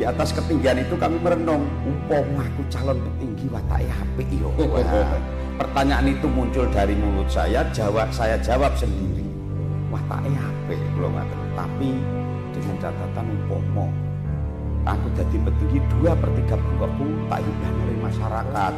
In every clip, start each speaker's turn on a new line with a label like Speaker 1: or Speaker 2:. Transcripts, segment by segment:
Speaker 1: di atas ketinggian itu kami merenung umpama aku calon petinggi watak HP ya, yo pertanyaan itu muncul dari mulut saya jawab saya jawab sendiri watak HP belum ada tapi dengan catatan umpama aku jadi petinggi dua per tiga bangkokku tak hibah dari masyarakat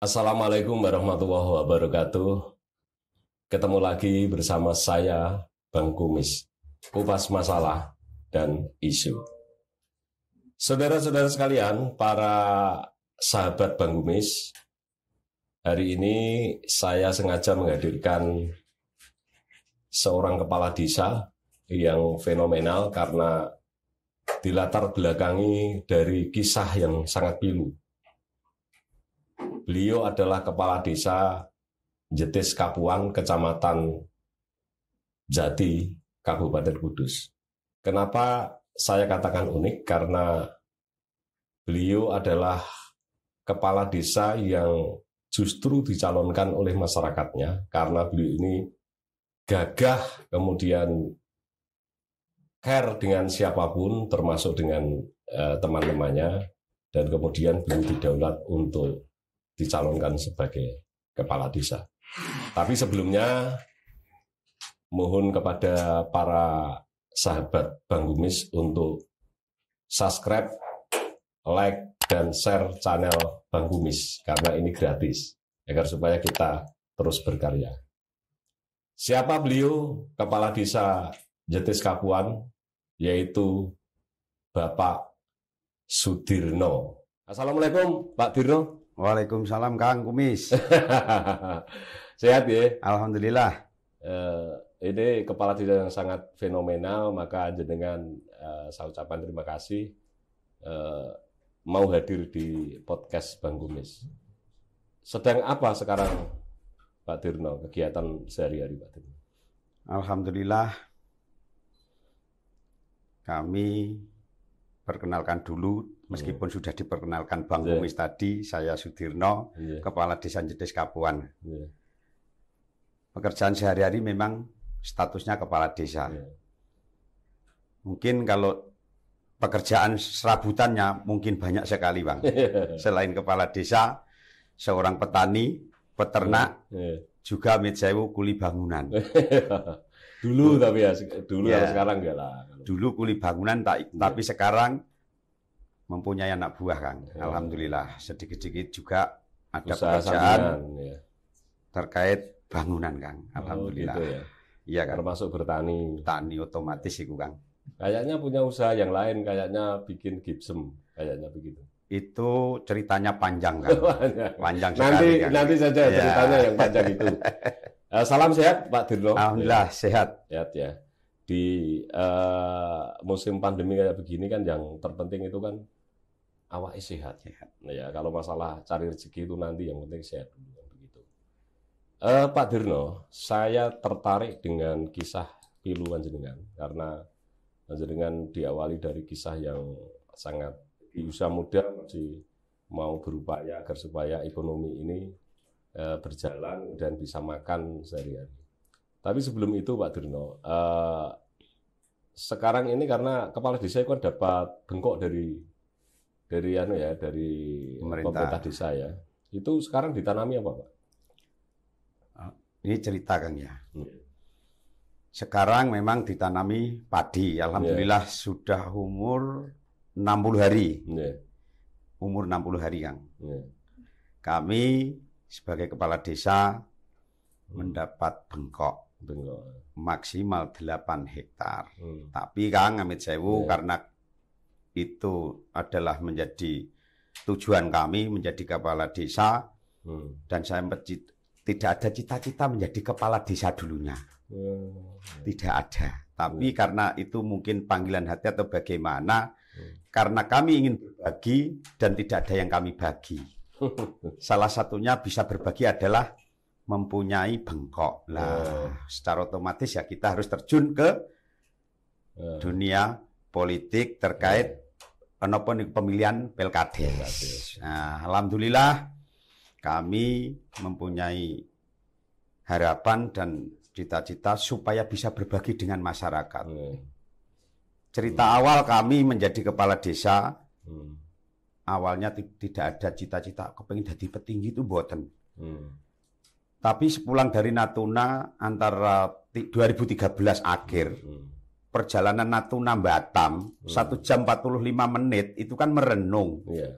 Speaker 2: Assalamualaikum warahmatullahi wabarakatuh. Ketemu lagi bersama saya, Bang Kumis. Kupas masalah dan isu. Saudara-saudara sekalian, para sahabat Bang Kumis, hari ini saya sengaja menghadirkan seorang kepala desa yang fenomenal karena dilatar belakangi dari kisah yang sangat pilu Beliau adalah kepala desa Jetis Kapuang, Kecamatan Jati, Kabupaten Kudus. Kenapa saya katakan unik? Karena beliau adalah kepala desa yang justru dicalonkan oleh masyarakatnya karena beliau ini gagah kemudian care dengan siapapun termasuk dengan eh, teman-temannya dan kemudian beliau didaulat untuk dicalonkan sebagai kepala desa. Tapi sebelumnya mohon kepada para sahabat Bang Gumis untuk subscribe, like, dan share channel Bang Gumis karena ini gratis agar supaya kita terus berkarya. Siapa beliau kepala desa Jetis Kapuan yaitu Bapak Sudirno.
Speaker 1: Assalamualaikum Pak Dirno. Waalaikumsalam Kang Kumis. Sehat ya? Alhamdulillah. Uh, ini kepala
Speaker 2: tidak yang sangat fenomenal, maka dengan uh, eh, saya ucapkan terima kasih uh, mau hadir di podcast Bang Kumis. Sedang apa sekarang Pak Dirno kegiatan sehari-hari Pak Dirno? Alhamdulillah
Speaker 1: kami perkenalkan dulu Meskipun yeah. sudah diperkenalkan Bang yeah. Kumis tadi, saya Sudirno, yeah. Kepala Desa Jedes Kapuan. Yeah. Pekerjaan sehari-hari memang statusnya Kepala Desa. Yeah. Mungkin kalau pekerjaan serabutannya mungkin banyak sekali Bang. Iya. Selain Kepala Desa, seorang petani, peternak, yeah. Yeah. juga mitsewu kuli bangunan. dulu tapi ya dulu ya, sekarang enggak lah dulu kuli bangunan tak ya. tapi sekarang mempunyai anak buah kan. Ya. Alhamdulillah sedikit-sedikit juga ada Usaha pekerjaan sambilan, ya. terkait bangunan kan. Alhamdulillah. Oh, gitu ya. Iya kan. Termasuk
Speaker 2: bertani. Tani otomatis itu kan. Kayaknya punya usaha yang lain, kayaknya bikin gipsum, kayaknya begitu.
Speaker 1: Itu ceritanya panjang kan.
Speaker 2: panjang. sekali. Nanti kan? nanti saja ya. ceritanya yang panjang itu.
Speaker 1: Uh, salam sehat Pak Dirlo. Alhamdulillah ya. sehat. Sehat
Speaker 2: ya. Di uh, musim pandemi kayak begini kan yang terpenting itu kan awak sehat. sehat. Nah, ya kalau masalah cari rezeki itu nanti yang penting sehat dulu begitu. Eh, Pak Dirno, saya tertarik dengan kisah pilu Panjenengan karena Panjenengan diawali dari kisah yang sangat di usia muda masih mau berupaya agar supaya ekonomi ini eh, berjalan dan bisa makan sehari-hari. Tapi sebelum itu Pak Dirno, eh, sekarang ini karena kepala desa itu kan dapat bengkok dari dari anu ya dari pemerintah, pemerintah desa ya. Itu sekarang ditanami apa,
Speaker 1: Pak? Ah, ini cerita Kang ya. Hmm. Sekarang memang ditanami padi. Alhamdulillah yeah. sudah umur 60 hari. Yeah. Umur 60 hari, yang Yeah. Kami sebagai kepala desa hmm. mendapat bengkok. Maksimal 8 hektar. Hmm. Tapi Kang Amit Sewu yeah. karena itu adalah menjadi tujuan kami menjadi kepala desa hmm. dan saya tidak ada cita-cita menjadi kepala desa dulunya hmm. tidak ada tapi hmm. karena itu mungkin panggilan hati atau bagaimana hmm. karena kami ingin berbagi dan tidak ada yang kami bagi salah satunya bisa berbagi adalah mempunyai bengkok. Nah, hmm. secara otomatis ya kita harus terjun ke hmm. dunia politik terkait hmm napa pemilihan Pelkades. Nah, alhamdulillah kami mempunyai harapan dan cita-cita supaya bisa berbagi dengan masyarakat. Hmm. Cerita hmm. awal kami menjadi kepala desa, hmm. awalnya tidak ada cita-cita kepengen jadi petinggi itu buatan. Hmm. Tapi sepulang dari Natuna antara 2013 akhir, hmm perjalanan Natuna Batam hmm. satu hmm. jam 45 menit itu kan merenung. Yeah.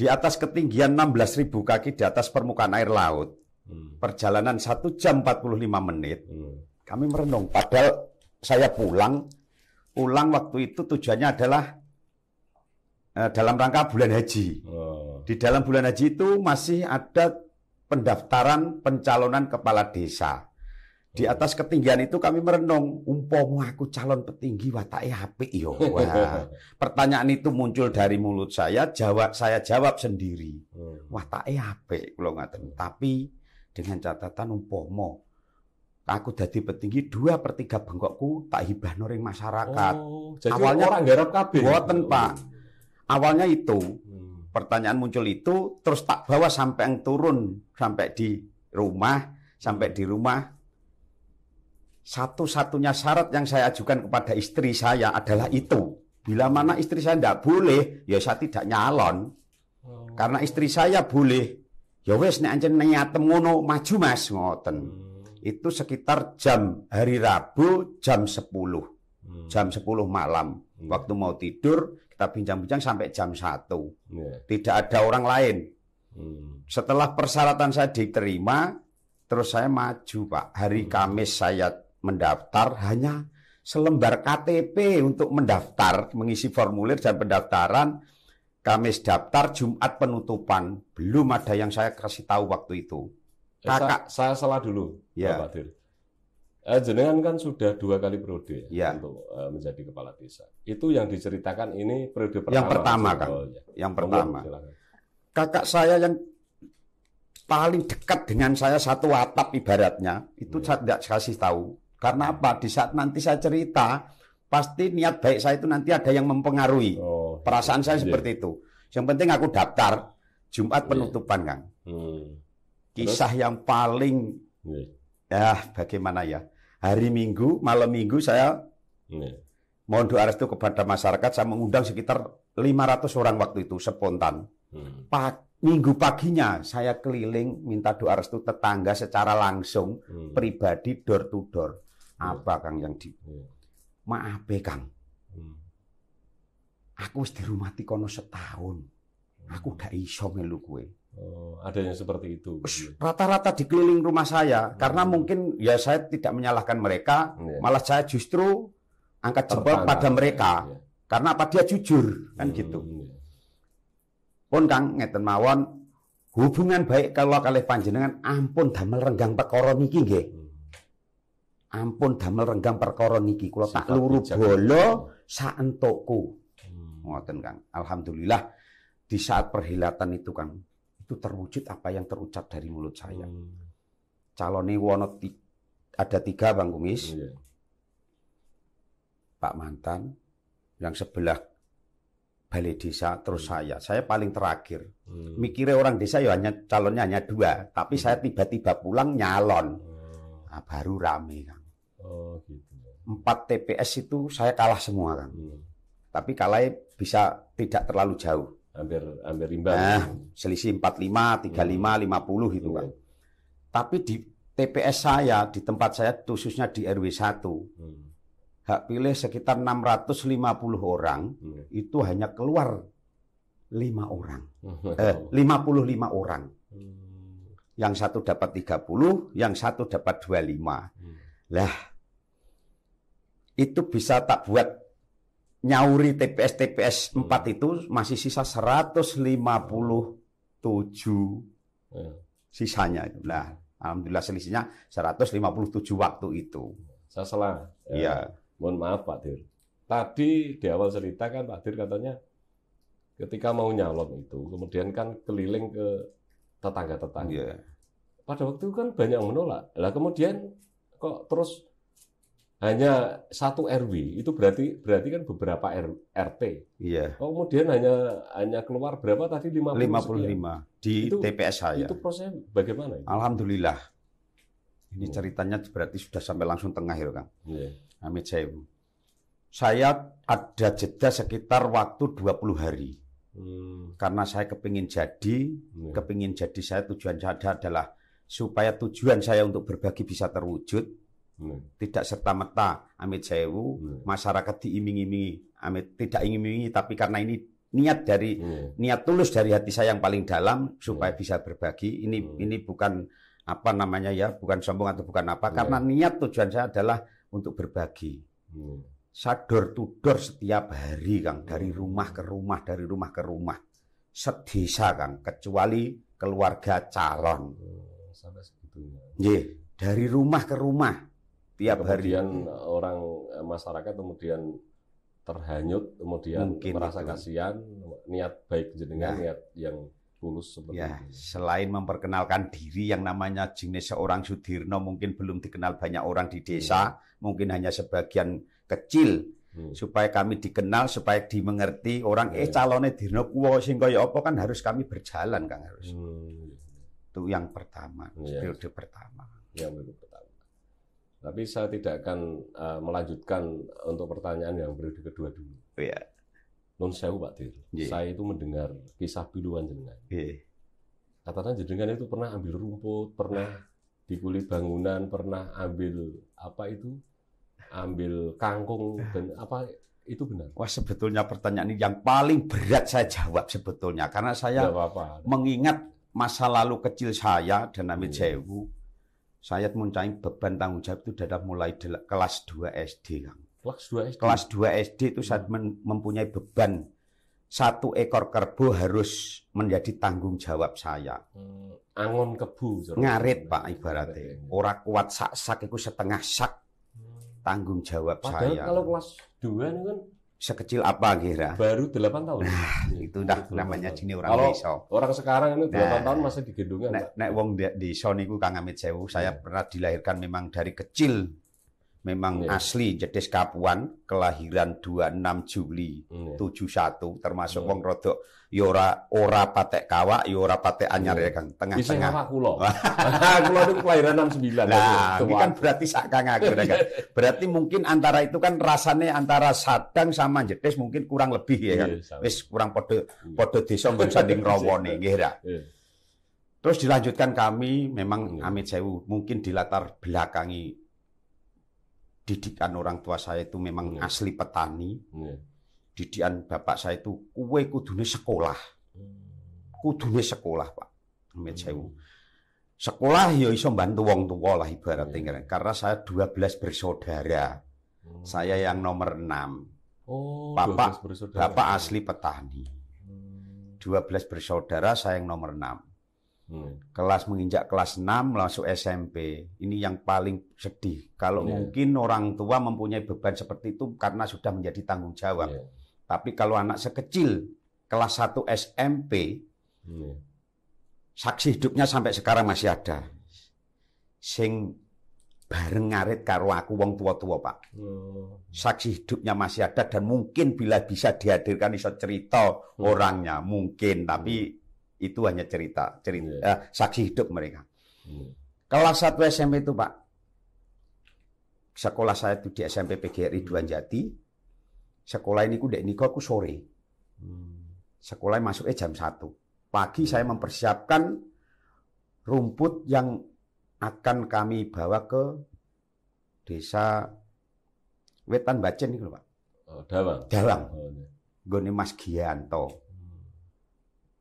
Speaker 1: Di atas ketinggian 16.000 kaki di atas permukaan air laut. Hmm. Perjalanan satu jam 45 menit. Hmm. Kami merenung padahal saya pulang pulang waktu itu tujuannya adalah eh, dalam rangka bulan haji. Oh. Di dalam bulan haji itu masih ada pendaftaran pencalonan kepala desa. Di atas ketinggian itu kami merenung, umpomu aku calon petinggi watake apik yo. Wah. Pertanyaan itu muncul dari mulut saya, jawab saya jawab sendiri. Hmm. Watake apik kula ngaten. Tapi dengan catatan umpama aku jadi petinggi dua per tiga bengkokku tak hibah noring masyarakat. Oh, jadi Awalnya orang garap kabin. buatan Pak. Oh. Awalnya itu hmm. pertanyaan muncul itu terus tak bawa sampai yang turun sampai di rumah sampai di rumah satu-satunya syarat yang saya ajukan kepada istri saya adalah itu. Bila mana istri saya tidak boleh, ya saya tidak nyalon. Oh. Karena istri saya boleh, ya wes nek anjen niat ngono maju Mas ngoten. Hmm. Itu sekitar jam hari Rabu jam 10. Hmm. Jam 10 malam. Hmm. Waktu mau tidur kita pinjam-pinjam sampai jam 1. Ya. Tidak ada orang lain. Setelah persyaratan saya diterima, terus saya maju, Pak. Hari Kamis saya mendaftar hanya selembar KTP untuk mendaftar, mengisi formulir dan pendaftaran. Kamis daftar, Jumat penutupan. Belum ada yang saya kasih tahu waktu itu. Eh, Kakak, saya, saya salah dulu, ya. Pak Dir. Eh, jenengan kan
Speaker 2: sudah dua kali periode ya, ya. untuk eh, menjadi kepala desa. Itu yang diceritakan ini periode pertama. Yang pertama kan,
Speaker 1: yang oh, pertama. Iya, Kakak saya yang paling dekat dengan saya satu atap ibaratnya itu ya. saya tidak kasih tahu karena apa? Di saat nanti saya cerita, pasti niat baik saya itu nanti ada yang mempengaruhi. Oh, Perasaan saya iya. seperti itu. Yang penting aku daftar Jumat iya. penutupan, Kang. Hmm. Kisah Terus? yang paling iya. ya bagaimana ya? Hari Minggu, malam Minggu saya iya. mohon doa restu kepada masyarakat. Saya mengundang sekitar 500 orang waktu itu spontan. Hmm. Pak minggu paginya saya keliling minta doa restu tetangga secara langsung hmm. pribadi door to door. Apa Kang yang di iya. Maaf Kang. Hmm. Aku wis di rumah setahun. Hmm. Aku gak iso melu kue Oh, ada yang seperti itu. Ya? Rata-rata dikeliling rumah saya hmm. karena mungkin ya saya tidak menyalahkan mereka, hmm. malah saya justru angkat jempol pada mereka. Iya, karena apa dia jujur kan hmm. gitu. Pun Kang ngeten mawon hubungan baik kalau kalian panjenengan ampun damel renggang perkara niki nggih. Hmm ampun damel renggang perkara niki kula tak luru bola sak ngoten hmm. Kang alhamdulillah di saat perhilatan itu Kang itu terwujud apa yang terucap dari mulut saya hmm. calone wono ada tiga Bang Kumis hmm. Pak Mantan yang sebelah balai desa terus hmm. saya saya paling terakhir hmm. mikirnya orang desa ya hanya calonnya hanya dua tapi hmm. saya tiba-tiba pulang nyalon hmm. nah, baru rame kan Oh gitu. Empat TPS itu saya kalah semua kan. Hmm. Tapi kalah bisa tidak terlalu jauh. Hampir hampir imbang. Nah, selisih 45, 35, hmm. 50 itu hmm. kan. Tapi di TPS saya di tempat saya khususnya di RW 1 hmm. hak pilih sekitar 650 orang hmm. itu hanya keluar 5 orang hmm. eh, 55 orang
Speaker 2: hmm.
Speaker 1: yang satu dapat 30 yang satu dapat 25 hmm. lah itu bisa tak buat nyauri TPS-TPS hmm. itu masih sisa 157 hmm. Ya. sisanya. Nah, alhamdulillah selisihnya 157 waktu itu. Saya salah. Ya. ya. Mohon maaf Pak Dir. Tadi di awal cerita kan Pak Dir katanya
Speaker 2: ketika mau nyalon itu kemudian kan keliling ke tetangga-tetangga. Ya. Pada waktu itu kan banyak menolak. Lah kemudian kok terus hanya satu RW itu berarti berarti kan beberapa RT. Iya. Oh, kemudian hanya hanya keluar berapa tadi 50 55 sekian. di itu, TPS saya. Itu prosesnya
Speaker 1: bagaimana itu? Alhamdulillah. Ini hmm. ceritanya berarti sudah sampai langsung tengah ya, Kang. Iya. Amit saya. Saya ada jeda sekitar waktu 20 hari. Hmm. Karena saya kepingin jadi, hmm. kepingin jadi saya tujuan saya adalah supaya tujuan saya untuk berbagi bisa terwujud tidak serta-merta amit sewu hmm. masyarakat diiming-imingi amit tidak ingin-imingi tapi karena ini niat dari hmm. niat tulus dari hati saya yang paling dalam supaya bisa berbagi. Ini hmm. ini bukan apa namanya ya, bukan sombong atau bukan apa karena niat tujuan saya adalah untuk berbagi. Hmm. Sador tudor setiap hari Kang dari rumah ke rumah, dari rumah ke rumah. sedisa Kang kecuali keluarga calon.
Speaker 2: Hmm, sampai
Speaker 1: dari rumah ke rumah tiap ya, kemudian
Speaker 2: hari orang eh, masyarakat kemudian terhanyut kemudian Mungkin merasa itu. kasihan
Speaker 1: niat baik jenengan ya. niat yang tulus seperti ya, itu. Selain memperkenalkan diri yang namanya jenis seorang Sudirno mungkin belum dikenal banyak orang di desa, hmm. mungkin hanya sebagian kecil hmm. supaya kami dikenal, supaya dimengerti orang eh, hmm. eh calonnya Dirno kuwo sing kaya apa kan harus kami berjalan Kang harus. Hmm. Itu yang pertama, ya. periode pertama. Ya, betul. Tapi saya tidak akan
Speaker 2: uh, melanjutkan untuk pertanyaan yang periode kedua dulu. Oh, iya. Non sewu Pak Dir. Yeah. Saya itu mendengar kisah biluan jenengan. Yeah. Katanya jenengan itu pernah ambil rumput, pernah di kulit bangunan, pernah ambil apa itu?
Speaker 1: Ambil kangkung dan apa itu benar. Wah sebetulnya pertanyaan ini yang paling berat saya jawab sebetulnya karena saya apa -apa. mengingat masa lalu kecil saya dan Amit yeah. Sewu saya mencari beban tanggung jawab itu sudah mulai kelas 2 SD, Kang.
Speaker 2: Kelas 2 SD. Kelas
Speaker 1: 2 SD itu saya hmm. mempunyai beban satu ekor kerbau harus menjadi tanggung jawab saya. Hmm, angon kebu. Ngarit hmm, Pak ibaratnya. Orang kuat sak-sak itu setengah sak hmm. tanggung jawab Padahal saya. Padahal kalau kelas 2 ini kan sekecil apa kira? Baru 8 tahun. Nah, iya, itu udah namanya tahun. orang Kalau desa.
Speaker 2: Orang sekarang ini 8 nah, tahun
Speaker 1: masih digendongan. Nek, nek wong desa niku Kang Amit Sewu, saya iya. pernah dilahirkan memang dari kecil memang yeah. asli jetis Kapuan kelahiran 26 Juli yeah. 71 termasuk iya. wong yeah. rodok yora ya ora patek kawak yora ya patek anyar yeah. ya Kang tengah-tengah kula kula itu kelahiran 69 nah iya, ini kan berarti sak ya, Kang ya, kan berarti mungkin antara itu kan rasanya antara sadang sama jetis mungkin kurang lebih ya kan Wis yeah, kurang padha padha desa nggon sanding rawone nggih ra Terus dilanjutkan kami memang yeah. Amit Sewu mungkin dilatar belakangi didikan orang tua saya itu memang yeah. asli petani. Yeah. Didikan bapak saya itu kue kudune sekolah. Hmm. Kudune sekolah, Pak. Amit hmm. sewu. Sekolah ya iso bantu wong tua lah ibaratnya yeah. Iya. karena saya 12 bersaudara. Hmm. Saya yang nomor 6. Oh, bapak Bapak asli petani. 12 hmm. bersaudara, saya yang nomor 6 hmm. kelas menginjak kelas 6 langsung SMP ini yang paling sedih kalau yeah. mungkin orang tua mempunyai beban seperti itu karena sudah menjadi tanggung jawab yeah. tapi kalau anak sekecil kelas 1 SMP yeah. saksi hidupnya sampai sekarang masih ada sing bareng ngarit karo aku wong tua-tua pak oh. saksi hidupnya masih ada dan mungkin bila bisa dihadirkan iso cerita orangnya mungkin tapi hmm itu hanya cerita, cerita yeah. Iya. uh, saksi hidup mereka. Yeah. Hmm. Kelas 1 SMP itu Pak, sekolah saya itu di SMP PGRI Duanjati. Sekolah ini kudek ini niko aku sore. Hmm. Sekolah masuknya jam 1. Pagi hmm. saya mempersiapkan rumput yang akan kami bawa ke desa Wetan Bacen itu Pak. Oh, Dawang. Dawang. Oh, iya. Gone Mas Gianto.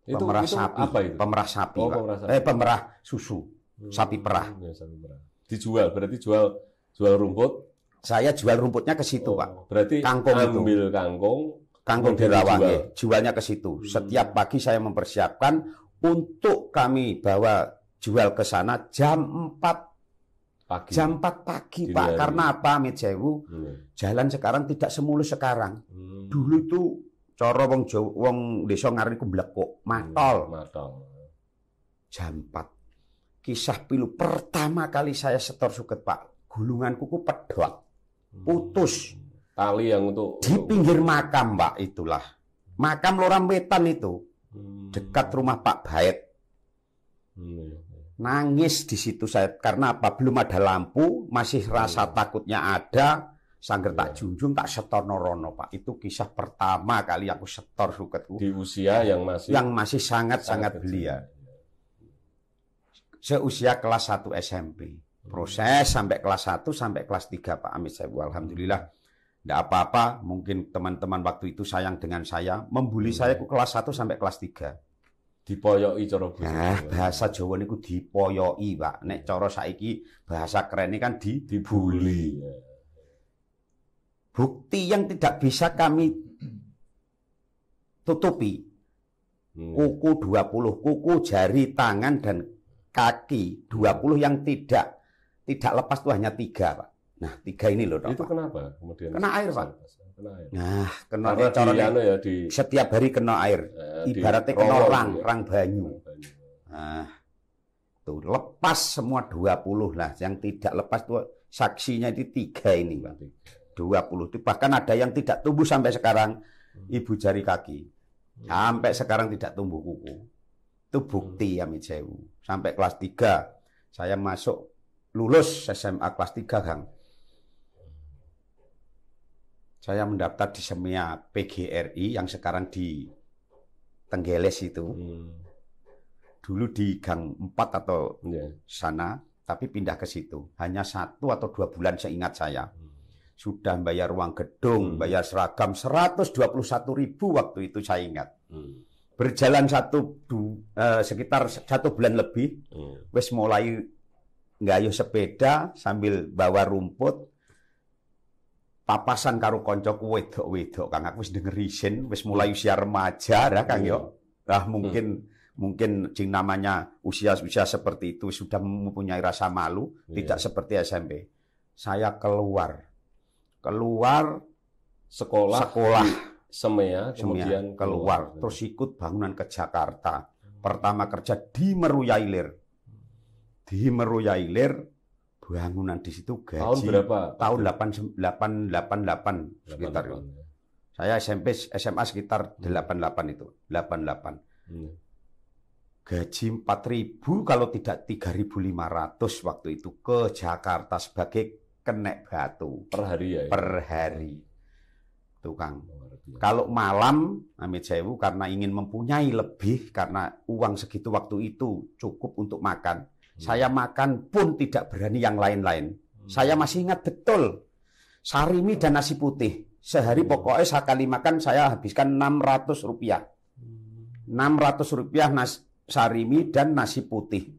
Speaker 1: Itu, pemerah itu sapi. Apa itu? Pemerah sapi, oh, Pemerah sapi. Eh, pemerah susu. Hmm, sapi perah.
Speaker 2: Ya, sapi perah. Dijual, berarti jual jual rumput. Saya
Speaker 1: jual rumputnya ke situ, oh, Pak. Berarti kangkung ambil itu. kangkung, kangkung dirawat, jual. Iya. jualnya ke situ. Hmm. Setiap pagi saya mempersiapkan untuk kami bawa jual ke sana jam 4 pagi. Jam 4 pagi, Dini Pak. Hari. Karena apa, Medjewu? Hmm. Iya. Jalan sekarang tidak semulus sekarang. Hmm. Dulu itu Cara wong Jawa wong desa ngarani ku blekuk, matol. Hmm, matol. Jam 4. Kisah pilu pertama kali saya setor suket, Pak. gulungan kuku pedot. Hmm. Putus. Tali yang untuk di pinggir makam, Pak, itulah. Makam loram Wetan itu. Hmm. Dekat rumah Pak Bait. Hmm. Iya, iya. Nangis di situ saya karena apa? Belum ada lampu, masih rasa takutnya ada sangger tak iya. junjung tak setor norono pak itu kisah pertama kali aku setor suketku di usia yang masih yang masih sangat sangat, sangat belia seusia kelas 1 SMP proses sampai kelas 1 sampai kelas 3 Pak Amit saya alhamdulillah tidak apa-apa mungkin teman-teman waktu itu sayang dengan saya membuli hmm. saya iya. ke kelas 1 sampai kelas 3 dipoyoki cara nah, bahasa Jawa niku dipoyoki Pak nek iya. cara saiki bahasa keren ini kan di Dibully bukti yang tidak bisa kami tutupi hmm. kuku 20 kuku jari tangan dan kaki 20 yang tidak tidak lepas itu hanya tiga pak nah tiga ini loh itu
Speaker 2: kenapa kemudian kena air pak kena air.
Speaker 1: nah kena air anu ya, di, setiap hari kena air eh, ibaratnya kena rong, rang ya. rang banyu. nah tuh lepas semua 20 lah yang tidak lepas tuh saksinya itu tiga ini pak 20 bahkan ada yang tidak tumbuh sampai sekarang ibu jari kaki sampai sekarang tidak tumbuh kuku itu bukti ya Mijewu sampai kelas 3 saya masuk lulus SMA kelas 3 Kang saya mendaftar di Semia PGRI yang sekarang di Tenggeles itu dulu di Gang 4 atau iya. sana tapi pindah ke situ hanya satu atau dua bulan seingat saya hmm sudah bayar uang gedung, hmm. bayar seragam 121 ribu waktu itu saya ingat. Hmm. Berjalan satu du, uh, sekitar satu bulan lebih, hmm. wes mulai nggayuh sepeda sambil bawa rumput, papasan karo konco wedok wedok kang aku wis dengerisin, wes mulai hmm. usia remaja dah kang yo, ya. hmm. lah mungkin hmm. Mungkin cing namanya usia-usia seperti itu sudah mempunyai rasa malu, yeah. Hmm. tidak seperti SMP. Saya keluar keluar sekolah sekolah Semea, kemudian keluar, keluar terus ikut bangunan ke Jakarta. Hmm. Pertama kerja di Meruyailir. Di Meruyailir bangunan di situ gaji tahun berapa? Tahun 888 sekitar 88, ya. Saya SMP SMA sekitar 88 hmm. itu, 88. Hmm. Gaji 4000 kalau tidak 3500 waktu itu ke Jakarta sebagai kena batu per hari ya, ya? per hari tukang oh, kalau malam amit sewu karena ingin mempunyai lebih karena uang segitu waktu itu cukup untuk makan hmm. saya makan pun tidak berani yang lain-lain hmm. saya masih ingat betul sarimi dan nasi putih sehari hmm. pokoknya saya kali makan saya habiskan 600 rupiah 600 hmm. rupiah nas sarimi dan nasi putih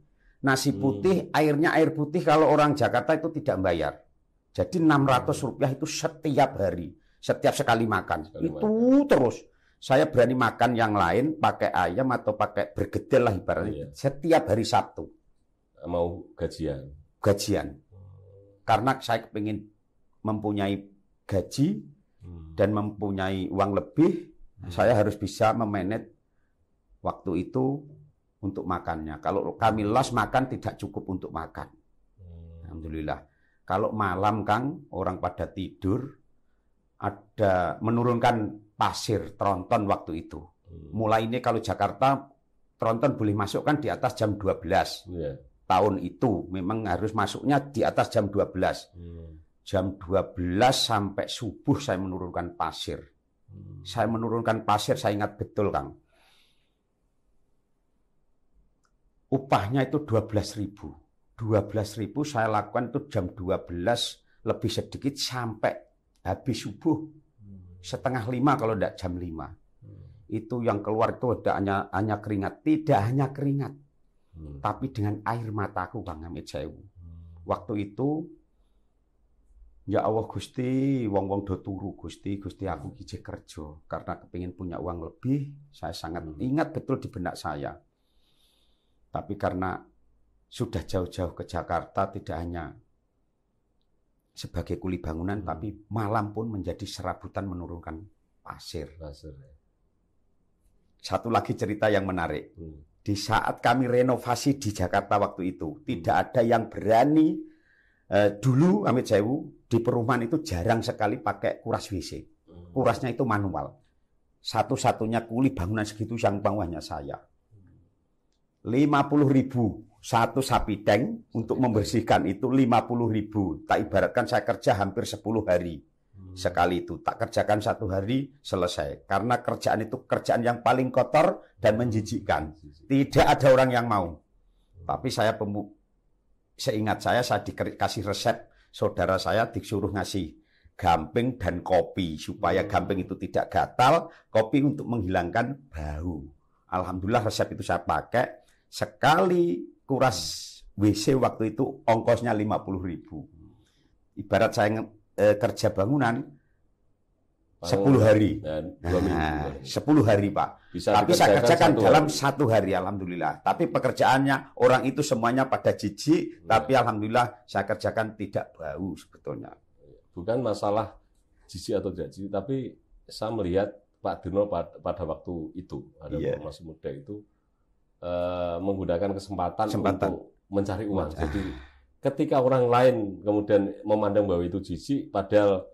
Speaker 1: nasi hmm. putih hmm. airnya air putih kalau orang Jakarta itu tidak bayar jadi 600 rupiah itu setiap hari, setiap sekali makan. Sekali itu makan. terus. Saya berani makan yang lain pakai ayam atau pakai bergedel lah ibaratnya. Iya. Setiap hari Sabtu. Mau gajian. Gajian. Hmm. Karena saya ingin mempunyai gaji hmm. dan mempunyai uang lebih, hmm. saya harus bisa memanage waktu itu untuk makannya. Kalau kami hmm. los makan tidak cukup untuk makan. Hmm. Alhamdulillah. Kalau malam Kang, orang pada tidur, ada menurunkan pasir tronton waktu itu. Hmm. Mulai ini kalau Jakarta tronton boleh masuk kan di atas jam 12. Yeah. Tahun itu memang harus masuknya di atas jam 12. Hmm. Jam 12 sampai subuh saya menurunkan pasir. Hmm. Saya menurunkan pasir, saya ingat betul Kang. Upahnya itu 12 ribu. 12.000 saya lakukan itu jam 12 lebih sedikit sampai habis subuh hmm. setengah lima kalau tidak jam lima hmm. itu yang keluar itu tidak hanya hanya keringat tidak hanya keringat hmm. tapi dengan air mataku bang Hamid hmm. waktu itu ya Allah gusti wong wong do turu gusti gusti aku kije hmm. kerja karena kepingin punya uang lebih saya sangat ingat betul di benak saya tapi karena sudah jauh-jauh ke Jakarta tidak hanya sebagai kuli bangunan hmm. tapi malam pun menjadi serabutan menurunkan pasir. pasir ya. Satu lagi cerita yang menarik. Hmm. Di saat kami renovasi di Jakarta waktu itu, hmm. tidak ada yang berani eh, dulu Amit jauh di perumahan itu jarang sekali pakai kuras WC. Hmm. Kurasnya itu manual. Satu-satunya kuli bangunan segitu yang bawahnya saya. 50 hmm. ribu satu sapi tank untuk membersihkan itu 50 ribu. Tak ibaratkan saya kerja hampir 10 hari hmm. sekali itu. Tak kerjakan satu hari, selesai. Karena kerjaan itu kerjaan yang paling kotor dan menjijikkan. Tidak ada orang yang mau. Tapi saya pemu seingat saya, saya dikasih resep saudara saya disuruh ngasih gamping dan kopi. Supaya hmm. gamping itu tidak gatal, kopi untuk menghilangkan bau. Alhamdulillah resep itu saya pakai. Sekali kuras WC waktu itu ongkosnya 50 ribu. Ibarat saya e, kerja bangunan, 10
Speaker 2: ya. hari.
Speaker 1: Dan nah, 10 hari, Pak. Bisa Tapi saya kerjakan satu dalam satu hari, Alhamdulillah. Tapi pekerjaannya, orang itu semuanya pada jijik, hmm. tapi Alhamdulillah saya kerjakan tidak bau sebetulnya. Bukan
Speaker 2: masalah jijik atau tidak jijik, tapi saya melihat Pak Dino pada, waktu itu, ada yeah. masih muda itu, uh, menggunakan kesempatan, kesempatan untuk mencari uang. Mencari. Jadi ketika orang lain kemudian memandang bahwa itu jijik, padahal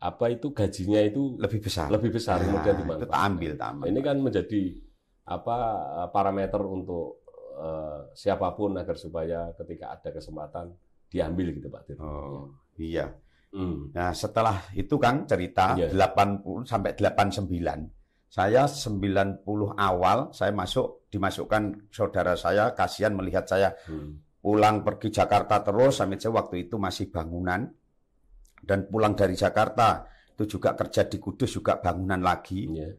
Speaker 2: apa itu gajinya itu lebih besar, lebih besar nah, kemudian dimanfaatkan. Kita ambil, Ini kan menjadi apa eh, parameter untuk uh, siapapun agar supaya ketika ada kesempatan diambil
Speaker 1: gitu Pak Tir. Oh, iya. Hmm. Nah, setelah itu Kang cerita yeah. Iya. 80 sampai 89 saya 90 awal saya masuk dimasukkan saudara saya kasihan melihat saya hmm. pulang pergi Jakarta terus sampai saya waktu itu masih bangunan dan pulang dari Jakarta itu juga kerja di Kudus juga bangunan lagi. Yeah.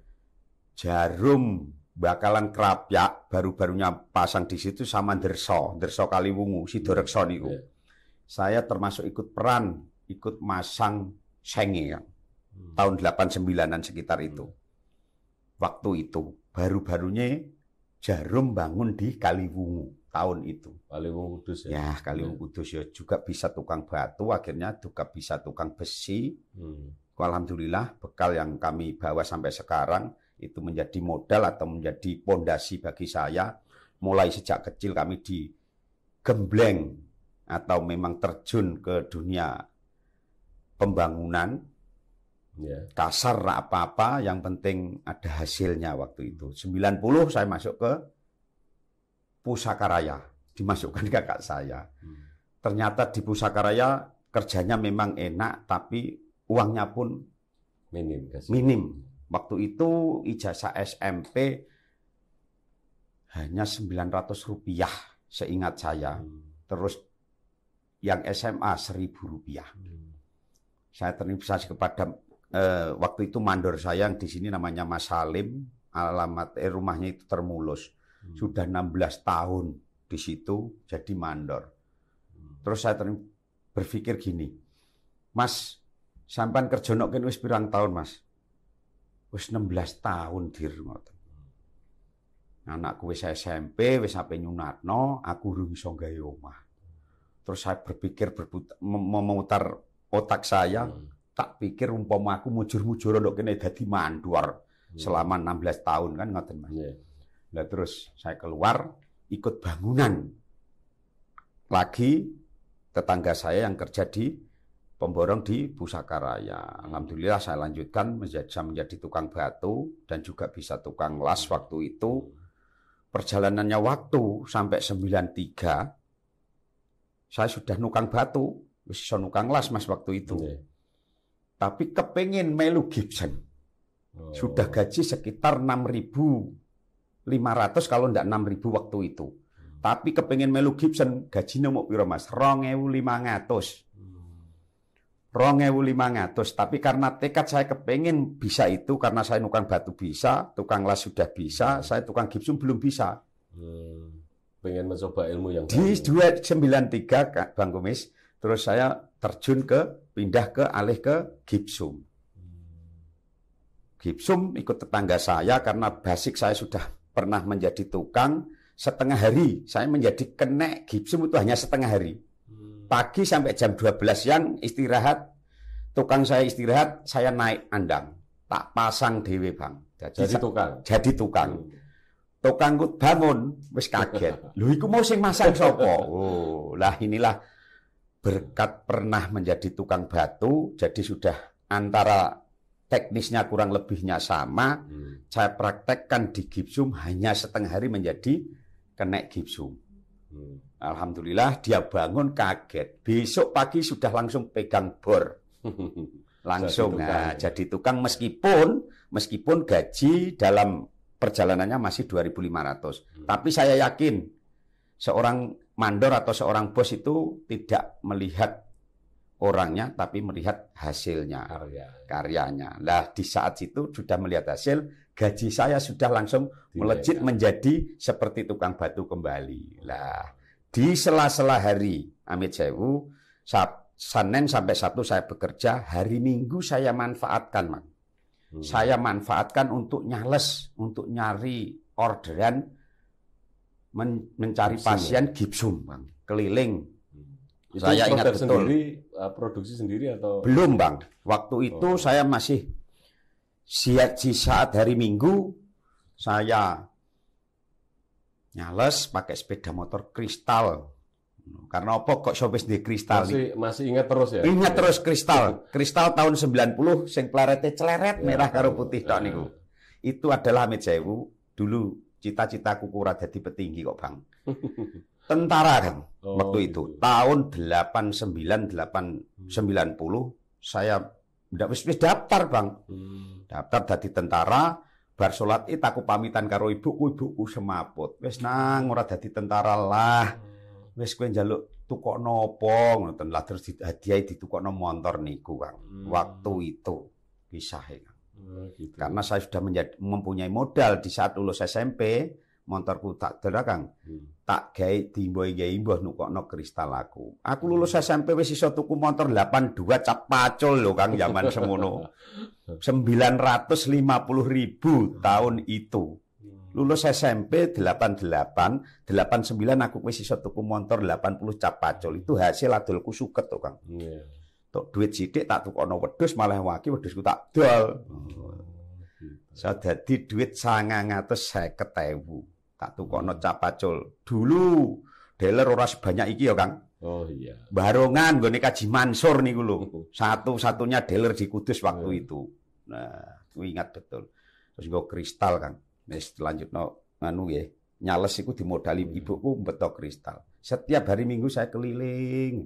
Speaker 1: Jarum bakalan kerapyak baru-barunya pasang di situ sama Derso, Derso Kaliwungu, si hmm. niku. Yeah. Saya termasuk ikut peran, ikut masang senge ya. Hmm. Tahun 89-an sekitar itu. Hmm waktu itu baru-barunya Jarum bangun di Kaliwungu tahun itu. Kaliwungu Kudus ya. Ya, Kaliwungu Kudus ya juga bisa tukang batu, akhirnya juga bisa tukang besi. Hmm. Alhamdulillah bekal yang kami bawa sampai sekarang itu menjadi modal atau menjadi pondasi bagi saya. Mulai sejak kecil kami di gembleng atau memang terjun ke dunia pembangunan Yeah. Kasar apa-apa, yang penting ada hasilnya waktu itu. 90 saya masuk ke Pusaka Raya, dimasukkan kakak saya. Hmm. Ternyata di Pusaka Raya kerjanya memang enak, tapi uangnya pun minim. Minim. Waktu itu ijazah SMP hanya 900 rupiah seingat saya. Hmm. Terus yang SMA 1000 rupiah. Hmm. Saya terinfeksi kepada eh, waktu itu mandor saya yang di sini namanya Mas Salim, alamat eh, rumahnya itu Termulus. Hmm. Sudah 16 tahun di situ jadi mandor. Hmm. Terus saya berpikir gini, Mas, sampan kerja nokin wis pirang tahun, Mas? Wis 16 tahun dir ngoten. Hmm. Anakku wis SMP, wis sampe nyunatno, aku urung iso gawe hmm. Terus saya berpikir berputar, memutar otak saya, hmm tak pikir umpama aku mujur-mujur ndok kene dadi mandor hmm. selama 16 tahun kan ngoten Mas. Yeah. Iya. Nah, terus saya keluar ikut bangunan. Lagi tetangga saya yang kerja di pemborong di Pusaka Raya. Alhamdulillah saya lanjutkan menjadi menjadi tukang batu dan juga bisa tukang las hmm. waktu itu. Perjalanannya waktu sampai 93 saya sudah nukang batu, bisa nukang las Mas waktu itu. Iya tapi kepengen melu Gibson. Oh. Sudah gaji sekitar 6.500 kalau ndak 6.000 waktu itu. Hmm. Tapi kepengen melu Gibson, gajinya mau piro Mas? 2.500. lima 2.500, hmm. tapi karena tekad saya kepengen bisa itu karena saya tukang batu bisa, tukang las sudah bisa, hmm. saya tukang Gibson belum bisa.
Speaker 2: Hmm.
Speaker 1: Pengen mencoba ilmu yang di 293 Kak Bang Kumis, terus saya terjun ke pindah ke alih ke Gipsum. Gipsum ikut tetangga saya karena basic saya sudah pernah menjadi tukang setengah hari. Saya menjadi kenek Gipsum itu hanya setengah hari. Hmm. Pagi sampai jam 12 siang istirahat. Tukang saya istirahat, saya naik andang. Tak pasang dewe bang. Jadi, jadi tukang. Jadi tukang. Hmm. Tukang bangun, wis kaget. Lu iku mau sing masang sopo. Oh, lah inilah berkat pernah menjadi tukang batu, jadi sudah antara teknisnya kurang lebihnya sama. Hmm. Saya praktekkan di gipsum hanya setengah hari menjadi kena gipsum. Hmm. Alhamdulillah dia bangun kaget. Besok pagi sudah langsung pegang bor. langsung jadi tukang, nah, ya. jadi tukang meskipun meskipun gaji dalam perjalanannya masih 2500. Hmm. Tapi saya yakin seorang mandor atau seorang bos itu tidak melihat orangnya tapi melihat hasilnya Karya. karyanya lah di saat itu sudah melihat hasil gaji saya sudah langsung melejit menjadi seperti tukang batu kembali lah di sela-sela hari Amit Sewu sab, Senin sampai Sabtu saya bekerja hari Minggu saya manfaatkan man. hmm. saya manfaatkan untuk nyales untuk nyari orderan men mencari gipsum, ya? pasien ya? gipsum, Bang. Keliling. Itu saya ingat betul. Sendiri,
Speaker 2: eh, produksi sendiri atau Belum, Bang.
Speaker 1: Waktu oh. itu oh. saya masih siat saat hari Minggu saya nyales pakai sepeda motor kristal. Karena apa kok sobes di kristal? Masih,
Speaker 2: masih ingat terus ya? Ingat ya. terus kristal. Iya.
Speaker 1: kristal tahun 90 sing pelarete celeret ya. merah karo putih tok iya. Itu adalah Hamid Sewu dulu cita-cita kurang jadi petinggi kok bang. Tentara kan oh, waktu itu gitu. tahun 89 8 90 saya tidak wis daftar bang. Hmm. Daftar jadi tentara bar sholat itu aku pamitan karo ibu ibuku semaput wis nang ora jadi tentara lah hmm. wis kuen jaluk tukok nopong ngoten lah terus hadiah ditukokno motor niku bang. hmm. waktu itu kisah e, Oh, gitu. Karena saya sudah menjadi, mempunyai modal di saat lulus SMP, motorku tak derang, hmm. tak gay timboi gay nukok no kristal aku. Aku hmm. lulus hmm. SMP wis iso tuku motor 82 cap pacul loh Kang zaman semono. 950 ribu hmm. tahun itu. Hmm. Lulus SMP 88, 89 aku wis iso tuku motor 80 cap pacul. Itu hasil adulku suket tuh Kang. Yeah. Tok duit sithik tak tukokno wedhus malah waki wedhusku tak dol. Oh, saya dadi duit 950.000 tak tukokno hmm. capacul. Dulu dealer ora sebanyak iki ya, Kang. Oh iya. Barongan gone Kaji Mansur niku lho. Oh. Satu-satunya dealer di Kudus waktu oh. itu. Nah, ku ingat betul. Terus gue kristal, Kang. Wis lanjutno anu ya. Nyales iku dimodali hmm. ibuku mbeto kristal. Setiap hari Minggu saya keliling.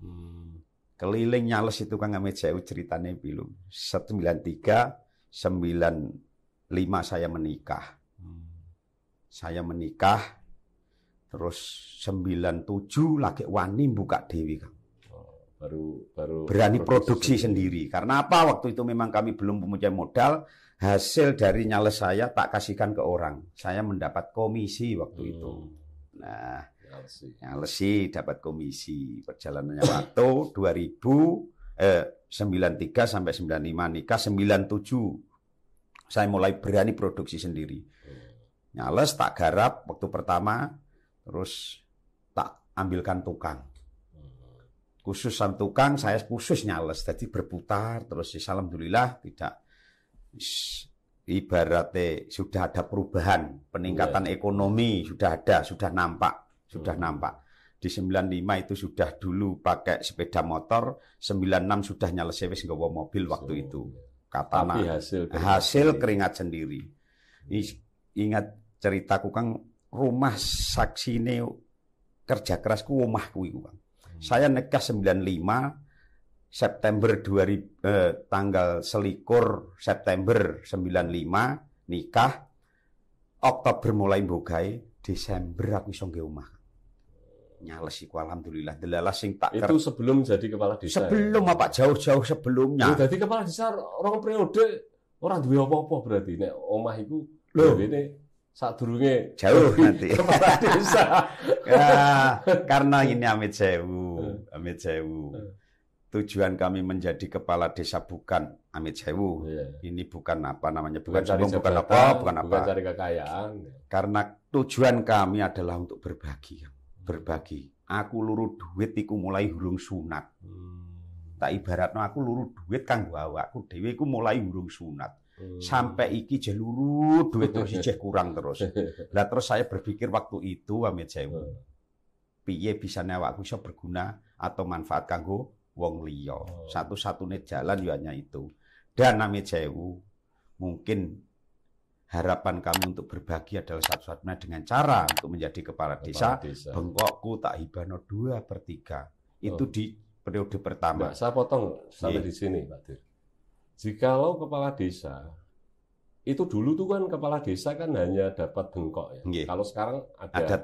Speaker 1: Hmm keliling nyales itu kan ngamit saya ceritanya belum 93 95 saya menikah hmm. saya menikah terus 97 lagi wani buka Dewi Kang oh, baru baru berani produksi, produksi sendiri. sendiri karena apa waktu itu memang kami belum mempunyai modal hasil dari nyales saya tak kasihkan ke orang saya mendapat komisi waktu hmm. itu nah Lesi. Yang Lesi dapat komisi. Perjalanannya waktu 2000 eh 93 sampai 95 nikah 97. Saya mulai berani produksi sendiri. Hmm. Nyales tak garap waktu pertama terus tak ambilkan tukang. Hmm. Khusus sang tukang saya khusus nyales jadi berputar terus alhamdulillah tidak ibaratnya sudah ada perubahan, peningkatan iya. ekonomi sudah ada, sudah nampak sudah nampak. Di 95 itu sudah dulu pakai sepeda motor, 96 sudah nyelesai wis nggawa mobil waktu so, itu. kata hasil keringat hasil keringat sendiri. sendiri. ingat ceritaku Kang, rumah saksi ini kerja kerasku omahku itu Kang. Hmm. Saya nikah 95 September 2000 eh, tanggal selikur September 95 nikah Oktober mulai bogai Desember aku iso nggih omah nyales iku alhamdulillah delalah sing tak itu sebelum jadi kepala desa sebelum ya? apa jauh-jauh sebelumnya ya, jadi
Speaker 2: kepala desa orang periode orang dua apa-apa berarti nek omah iku lho ini saat
Speaker 1: durungnya jauh nanti kepala desa ya, karena ini amit sewu eh. amit sewu eh. tujuan kami menjadi kepala desa bukan amit sewu yeah. ini bukan apa namanya bukan bukan, bukan apa bukan, bukan apa cari kekayaan ya. karena tujuan kami adalah untuk berbagi berbagi. Aku luru duit iku mulai hurung sunat. Hmm. Tak ibaratno aku luru duit kanggo aku dewi iku mulai hurung sunat. Hmm. Sampai iki je luru duit terus ijeh kurang terus. Lah terus saya berpikir waktu itu amit sewu. Hmm. Piye bisa awakku iso berguna atau manfaat kanggo wong liya. Hmm. Satu-satunya jalan yo hanya itu. Dan amit sewu mungkin harapan kami untuk berbagi adalah satu-satunya dengan cara untuk menjadi kepala desa, kepala desa. bengkokku tak hibano dua per tiga itu oh. di periode pertama. Nah, saya potong sampai yeah. di sini Pak
Speaker 2: Dir. Jikalau kepala desa itu dulu tuh kan kepala desa kan hanya dapat bengkok ya. Yeah. Kalau sekarang ada adat,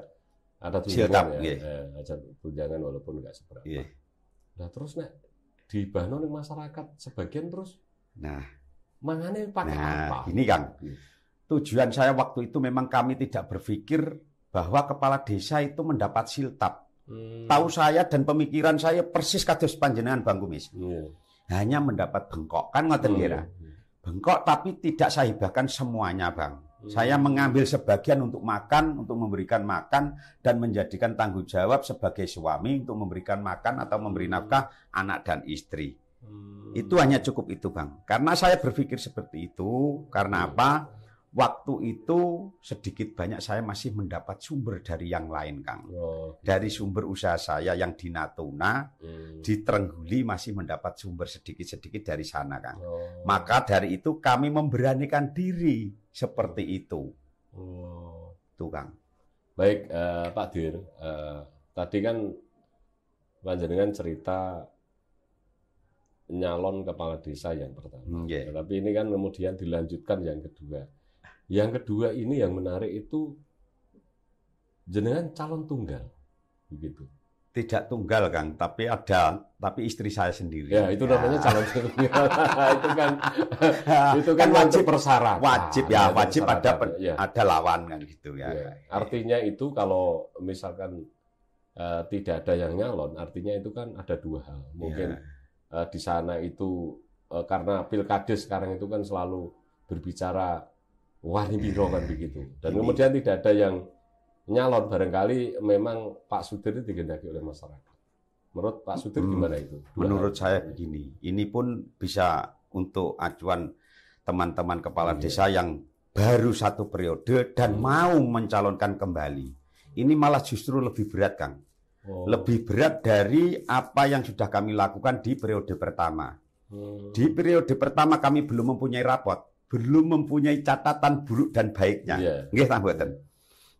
Speaker 2: ada tunjangan ya, yeah. Iya. ada tunjangan walaupun nggak seberapa. Yeah. Iya. Nah terus nek di Bahno masyarakat sebagian terus. Nah, mangane pakai nah, apa? Ini Kang.
Speaker 1: Iya. Tujuan saya waktu itu memang kami tidak berpikir bahwa kepala desa itu mendapat siltap. Hmm. Tahu saya dan pemikiran saya persis kados panjenengan Bang Kumis. Hmm. Iya. Hanya mendapat bengkok kan ngoten kira. Iya, hmm. Iya. Bengkok tapi tidak saya hibahkan semuanya, Bang. Hmm. Saya mengambil sebagian untuk makan, untuk memberikan makan dan menjadikan tanggung jawab sebagai suami untuk memberikan makan atau memberi hmm. nafkah anak dan istri. Hmm. Itu hanya cukup itu, Bang. Karena saya berpikir seperti itu, karena hmm. apa? waktu itu sedikit banyak saya masih mendapat sumber dari yang lain Kang. Oh, Dari sumber usaha saya yang di Natuna, hmm. di Trengguli masih mendapat sumber sedikit-sedikit dari sana Kang. Oh. Maka dari itu kami memberanikan diri seperti hmm. itu. Oh. Tuh Kang. Baik uh, Pak Dir, uh, tadi kan
Speaker 2: panjenengan cerita nyalon kepala desa yang pertama. Hmm, yeah. Iya. Tapi ini kan kemudian dilanjutkan yang kedua. Yang kedua ini yang menarik itu
Speaker 1: jenengan calon tunggal, begitu. Tidak tunggal kan, tapi ada, tapi istri saya sendiri. Ya itu ya. namanya calon tunggal.
Speaker 2: itu kan, kan,
Speaker 1: itu kan, wajib persyarat. Wajib ya, iya, wajib ada ya. ada
Speaker 2: lawan kan gitu ya. ya. Artinya itu kalau misalkan uh, tidak ada yang nyalon, artinya itu kan ada dua hal. Mungkin ya. uh, di sana itu uh, karena pilkades sekarang itu kan selalu berbicara wani biru kan eh, begitu. Dan kemudian tidak ada yang nyalon barangkali memang Pak Sudir itu digendaki oleh masyarakat. Menurut Pak Sudir hmm. gimana itu?
Speaker 1: menurut saya begini, ini pun bisa untuk acuan teman-teman kepala iya. desa yang baru satu periode dan hmm. mau mencalonkan kembali. Ini malah justru lebih berat, Kang. Oh. Lebih berat dari apa yang sudah kami lakukan di periode pertama. Hmm. Di periode pertama kami belum mempunyai rapot belum mempunyai catatan buruk dan baiknya. Yeah.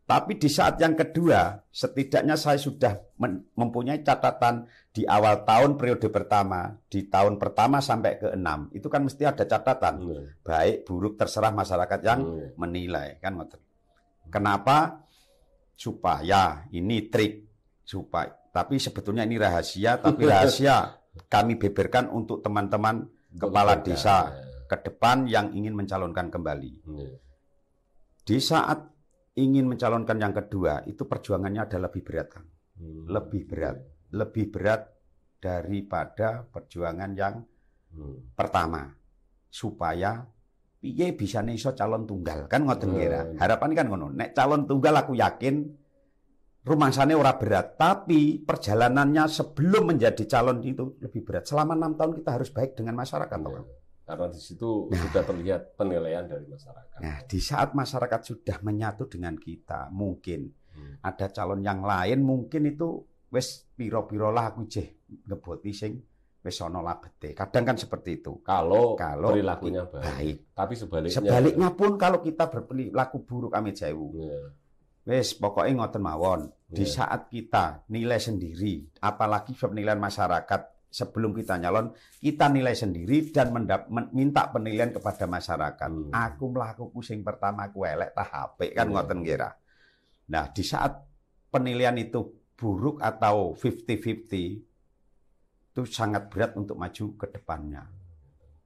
Speaker 1: Tapi di saat yang kedua, setidaknya saya sudah mempunyai catatan di awal tahun periode pertama, di tahun pertama sampai ke enam, itu kan mesti ada catatan, yeah. baik buruk terserah masyarakat yang yeah. menilai kan, Kenapa? Supaya ini trik, supaya. Tapi sebetulnya ini rahasia, tapi rahasia kami beberkan untuk teman-teman kepala desa iya ke depan yang ingin mencalonkan kembali. Iya. Di saat ingin mencalonkan yang kedua, itu perjuangannya ada lebih berat, Kang. Hmm. Lebih berat, lebih berat daripada perjuangan yang hmm. pertama. Supaya piye bisa iso calon tunggal kan ngoten kira. Hmm. Harapan kan ngono. Nek calon tunggal aku yakin rumah sana ora berat, tapi perjalanannya sebelum menjadi calon itu lebih berat. Selama enam tahun kita harus baik dengan masyarakat, hmm. Karena di situ nah, sudah terlihat penilaian dari masyarakat. Nah, di saat masyarakat sudah menyatu dengan kita, mungkin hmm. ada calon yang lain mungkin itu wes piro-piro lah aku jeh ngeboti sing wes ana labete. Kadang kan seperti itu. Kalau, kalau perilakunya baik. baik.
Speaker 2: Tapi sebaliknya Sebaliknya
Speaker 1: pun kalau kita berperilaku buruk amit jauh. Yeah. Wes pokoknya ngoten mawon. Yeah. Di iya. saat kita nilai sendiri, apalagi penilaian masyarakat sebelum kita nyalon, kita nilai sendiri dan mendap, men, minta penilaian kepada masyarakat. Hmm. Aku melaku pusing pertama aku elek tahap HP kan hmm. ngoten kira. Nah, di saat penilaian itu buruk atau 50-50 itu sangat berat untuk maju ke depannya.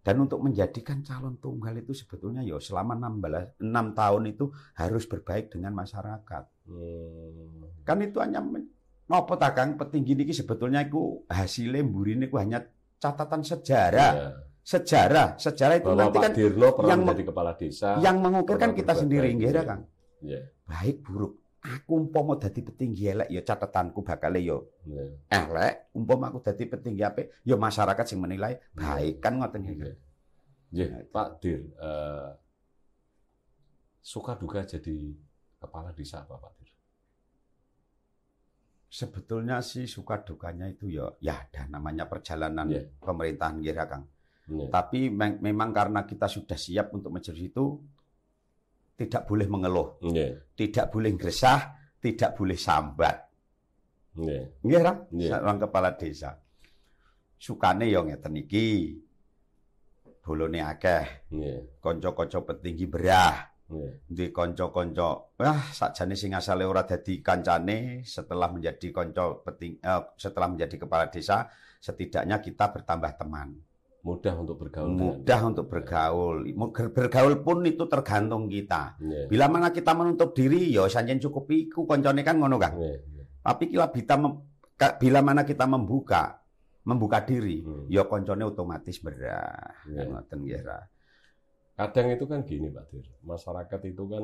Speaker 1: Dan untuk menjadikan calon tunggal itu sebetulnya yo ya selama 16 6 tahun itu harus berbaik dengan masyarakat. Hmm. Kan itu hanya Nopo takang petinggi niki sebetulnya iku hasilnya mburine iku hanya catatan sejarah. Ya. Sejarah, sejarah itu Bahwa nanti kan Dirlo yang menjadi
Speaker 2: kepala desa. Yang mengukir kan kita sendiri nggih ya. Kang.
Speaker 1: Ya. Baik buruk. Aku umpama dadi petinggi elek ya catatanku bakal ya iya. elek, umpama aku dadi petinggi apa ya masyarakat sing menilai baik iya. kan ngoten nggih. Nggih, nah, Pak Dir uh, suka duga jadi
Speaker 2: kepala desa Bapak Pak Dir?
Speaker 1: sebetulnya sih suka dukanya itu ya ya ada namanya perjalanan yeah. pemerintahan kira Kang. Yeah. Tapi me memang karena kita sudah siap untuk menjadi itu tidak boleh mengeluh. Yeah. Tidak boleh geresah, tidak boleh sambat. Nggih. Iya. Nggih iya, iya. Seorang kepala desa. Sukane ya ngeten iki. Bolone akeh. Nggih. kanca petinggi berah. Iya. Di konco-konco, wah sakjane sing asale ora jadi kancane setelah menjadi konco peting, eh, setelah menjadi kepala desa setidaknya kita bertambah teman. Mudah untuk bergaul. Mudah untuk iya. bergaul. Bergaul pun itu tergantung kita. Yeah. Bila mana kita menutup diri, yo ya sanjen cukup iku koncone kan ngono kan. Yeah, iya, Tapi kita bisa bila mana kita membuka membuka diri, hmm. yo ya koncone otomatis berah. Yeah kadang itu kan gini Pak Dir, masyarakat itu kan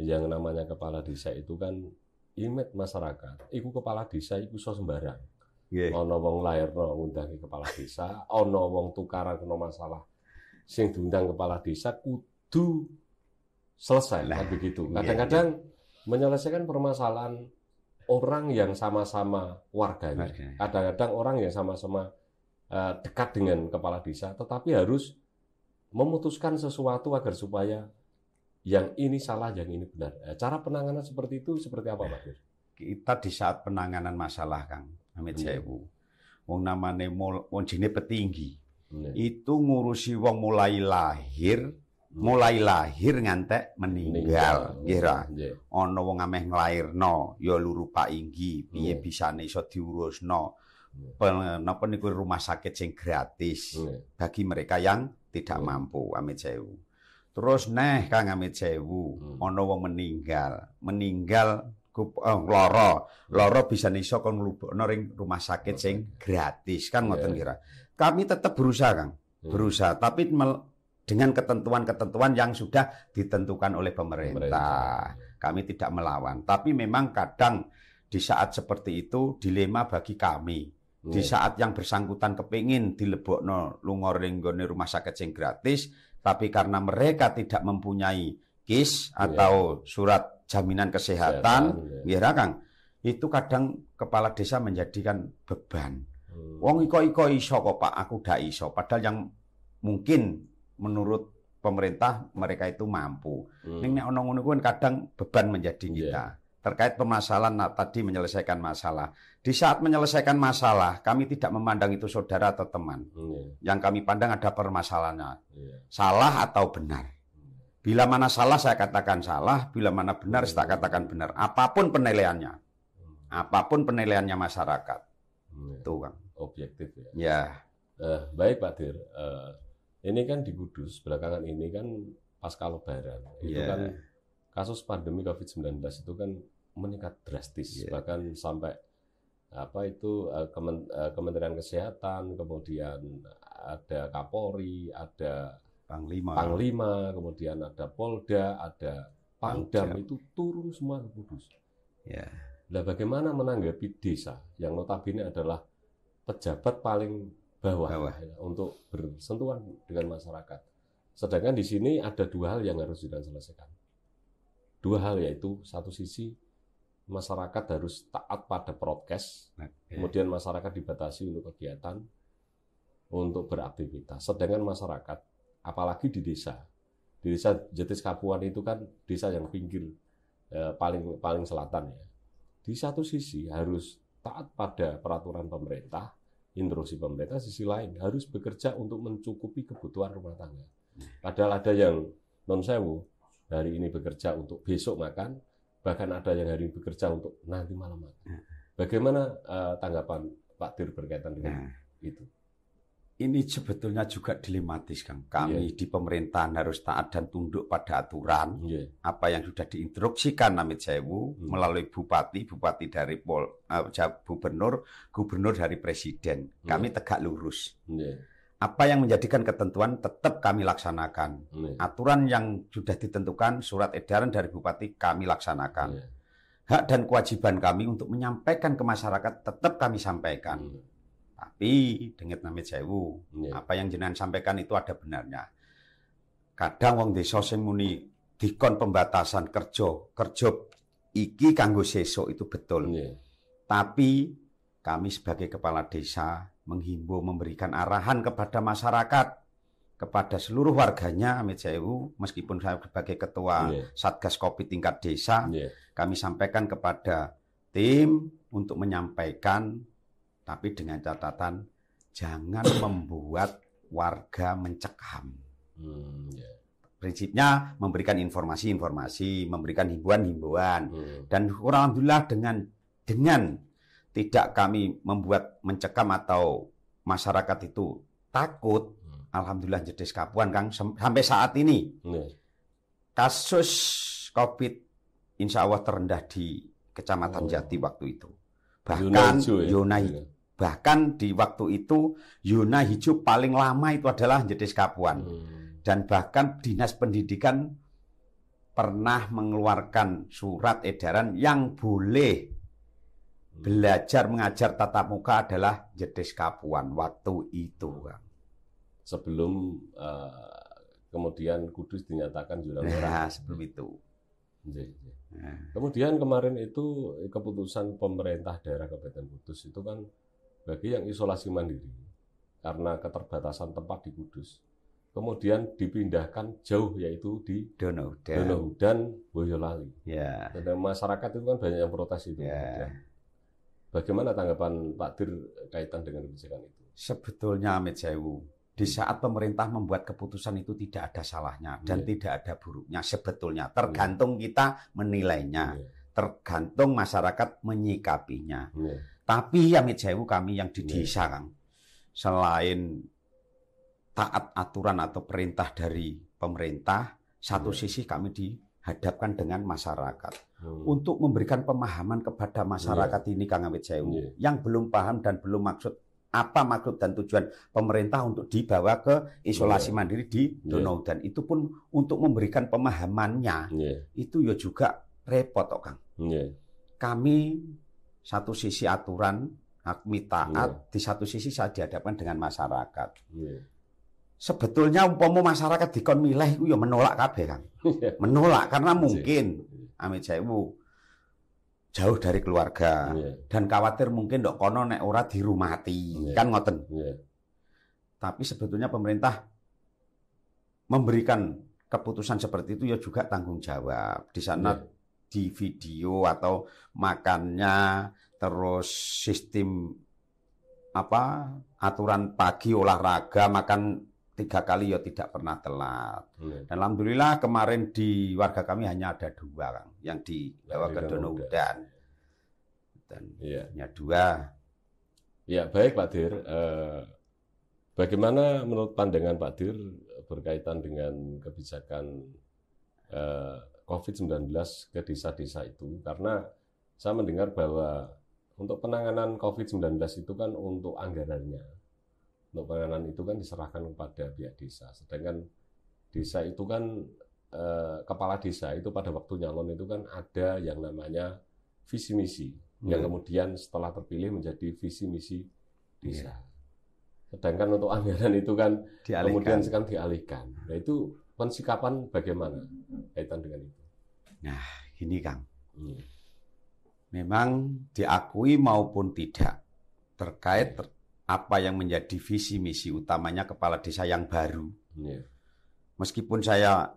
Speaker 2: yang namanya kepala desa itu kan imet masyarakat. Iku kepala desa iku so sembarang. Yeah. Ono wong no ngundangi kepala desa, ono wong tukaran kena masalah sing diundang kepala desa kudu selesai nah, begitu. Kadang-kadang yeah, yeah. menyelesaikan permasalahan orang yang sama-sama warganya. Kadang-kadang orang yang sama-sama uh, dekat dengan kepala desa tetapi harus memutuskan sesuatu agar supaya yang ini salah, yang ini benar. Eh, cara penanganan seperti itu seperti apa, Pak?
Speaker 1: Kita di saat penanganan masalah, Kang Amit hmm. Sewu. Wong namane wong jene petinggi. Hmm. Itu ngurusi wong mulai lahir, hmm. mulai lahir ngantek meninggal, Hmm. Yeah. Ono wong ameh nglairno, ya luru inggi, piye hmm. bisane no. diurusno. Hmm. Napa niku rumah sakit sing gratis hmm. bagi mereka yang tidak mampu amit sewu. Terus neh Kang amit sewu, hmm. ono wong meninggal, meninggal oh, loro, loro bisa iso kon mlebokno rumah sakit sing gratis kan ngoten yeah. kira. Kami tetap berusaha Kang, hmm. berusaha tapi dengan ketentuan-ketentuan yang sudah ditentukan oleh pemerintah. pemerintah. Kami tidak melawan, tapi memang kadang di saat seperti itu dilema bagi kami di saat yang bersangkutan kepingin dilebokno lunga ning rumah sakit sing gratis, tapi karena mereka tidak mempunyai kis iya. atau surat jaminan kesehatan, nggih iya. iya Kang. Itu kadang kepala desa menjadikan beban. Hmm. Wong iko-iko iso kok Pak, aku dah iso. Padahal yang mungkin menurut pemerintah mereka itu mampu. Hmm. Ning onong ana kadang beban menjadi kita. Yeah terkait permasalahan nah, tadi menyelesaikan masalah. Di saat menyelesaikan masalah, kami tidak memandang itu saudara atau teman. Hmm. Yang kami pandang ada permasalahannya. Yeah. Salah atau benar. Iya. Bila mana salah saya katakan salah, bila mana benar saya iya. katakan benar. Apapun penilaiannya. Hmm. Apapun penilaiannya masyarakat.
Speaker 2: Hmm. Itu kan Objektif ya. Ya. Eh, baik
Speaker 1: Pak Dir. Eh,
Speaker 2: ini kan di Kudus belakangan ini kan pasca lebaran. Itu yeah. kan kasus pandemi COVID-19 itu kan meningkat drastis yeah. bahkan sampai apa itu eh, eh, Kementerian Kesehatan, kemudian ada Kapolri, ada Panglima, Panglima kemudian ada Polda, ada Pangdam Pangcam. itu turun semua ke Kudus. Ya. Nah, bagaimana menanggapi desa yang notabene adalah pejabat paling bawah, bawah. Ya, untuk bersentuhan dengan masyarakat. Sedangkan di sini ada dua hal yang harus diselesaikan dua hal yaitu satu sisi masyarakat harus taat pada prokes, kemudian masyarakat dibatasi untuk kegiatan, untuk beraktivitas. Sedangkan masyarakat, apalagi di desa, di desa Jetis Kapuan itu kan desa yang pinggir eh, paling paling selatan ya. Di satu sisi harus taat pada peraturan pemerintah, instruksi pemerintah, sisi lain harus bekerja untuk mencukupi kebutuhan rumah tangga. Hmm. Padahal ada yang non sewu, hari ini bekerja untuk besok makan, bahkan ada yang hari ini bekerja untuk nanti malam makan. Ya. Bagaimana uh, tanggapan Pak Dir berkaitan dengan nah, itu?
Speaker 1: Ini sebetulnya juga dilematis, Kang. Kami yeah. di pemerintahan harus taat dan tunduk pada aturan. Yeah. Apa yang sudah diinstruksikan Namit Sewu hmm. melalui bupati, bupati dari Pol, uh, gubernur, gubernur dari presiden. Kami yeah. tegak lurus. Yeah apa yang menjadikan ketentuan tetap kami laksanakan. Hmm. Aturan yang sudah ditentukan surat edaran dari bupati kami laksanakan. Hmm. Hak dan kewajiban kami untuk menyampaikan ke masyarakat tetap kami sampaikan. Hmm. Tapi dengan namit sewu, hmm. apa yang jenengan sampaikan itu ada benarnya. Kadang wong desa sing muni dikon pembatasan kerja, kerja iki kanggo sesuk itu betul. Hmm. Tapi kami sebagai kepala desa menghimbau memberikan arahan kepada masyarakat kepada seluruh warganya Amit Jaiwu meskipun saya sebagai ketua yeah. Satgas Covid tingkat desa yeah. kami sampaikan kepada tim untuk menyampaikan tapi dengan catatan jangan membuat warga mencekam. Hmm, yeah. Prinsipnya memberikan informasi-informasi, memberikan himbauan-himbauan hmm. dan alhamdulillah dengan dengan tidak kami membuat mencekam atau masyarakat itu takut, hmm. alhamdulillah jadi kapuan Kang sampai saat ini. Hmm. Kasus Covid insya Allah terendah di Kecamatan oh. Jati waktu itu. Bahkan ya? Yuna, ya? ya. bahkan di waktu itu Yuna hijau paling lama itu adalah jadi kapuan. Hmm. Dan bahkan Dinas Pendidikan pernah mengeluarkan surat edaran yang boleh belajar mengajar tatap muka adalah jedes kapuan waktu itu Sebelum
Speaker 2: uh, kemudian Kudus dinyatakan zona merah. Nah, sebelum itu. Nah. Kemudian kemarin itu keputusan pemerintah daerah Kabupaten Kudus itu kan bagi yang isolasi mandiri karena keterbatasan tempat di Kudus. Kemudian dipindahkan jauh yaitu di Donohudan, dan Boyolali. Ya. Dan masyarakat itu kan banyak yang protes itu. Ya. Bagaimana tanggapan Pak Dir kaitan dengan kebijakan itu?
Speaker 1: Sebetulnya Amit Jaiwu, di hmm. saat pemerintah membuat keputusan itu tidak ada salahnya dan yeah. tidak ada buruknya sebetulnya. Iya. Tergantung yeah. kita menilainya, yeah. tergantung masyarakat menyikapinya. Yeah. Tapi Amit Jaiwu kami yang di iya. desa yeah. selain taat aturan atau perintah dari pemerintah, satu yeah. sisi kami di hadapkan dengan masyarakat hmm. untuk memberikan pemahaman kepada masyarakat yeah. ini Kang Awit Sewu yeah. yang belum paham dan belum maksud apa maksud dan tujuan pemerintah untuk dibawa ke isolasi yeah. mandiri di iya. Donau yeah. dan itu pun untuk memberikan pemahamannya yeah. itu ya juga repot kok Kang. Yeah. Kami satu sisi aturan kami taat iya. yeah. di satu sisi saya dihadapkan dengan masyarakat. Yeah sebetulnya umpama masyarakat dikon milih itu ya menolak kabeh kan. menolak karena iya. mungkin amit sewu jauh dari keluarga iya. dan khawatir mungkin dok kono nek ora dirumati kan ngoten. Tapi sebetulnya pemerintah memberikan keputusan seperti itu ya juga tanggung jawab. Di sana di video atau makannya terus sistem apa aturan pagi olahraga makan tiga kali ya tidak pernah telat. Hmm. Dan alhamdulillah kemarin di warga kami hanya ada dua kang yang dibawa ke Danau Udan. Dan ya. hanya dua.
Speaker 2: Ya baik Pak Dir. Uh, bagaimana menurut pandangan Pak Dir berkaitan dengan kebijakan uh, eh, COVID-19 ke desa-desa itu? Karena saya mendengar bahwa untuk penanganan COVID-19 itu kan untuk anggarannya untuk penanganan itu kan diserahkan kepada pihak desa. Sedangkan desa itu kan eh, kepala desa itu pada waktu nyalon itu kan ada yang namanya visi misi hmm. yang kemudian setelah terpilih menjadi visi misi desa. Yeah. Sedangkan untuk anggaran itu kan dialihkan. kemudian sekarang dialihkan. Nah itu pensikapan bagaimana kaitan dengan itu? Nah ini Kang, hmm.
Speaker 1: memang diakui maupun tidak terkait ter apa yang menjadi visi misi utamanya kepala desa yang baru. Yeah. Meskipun saya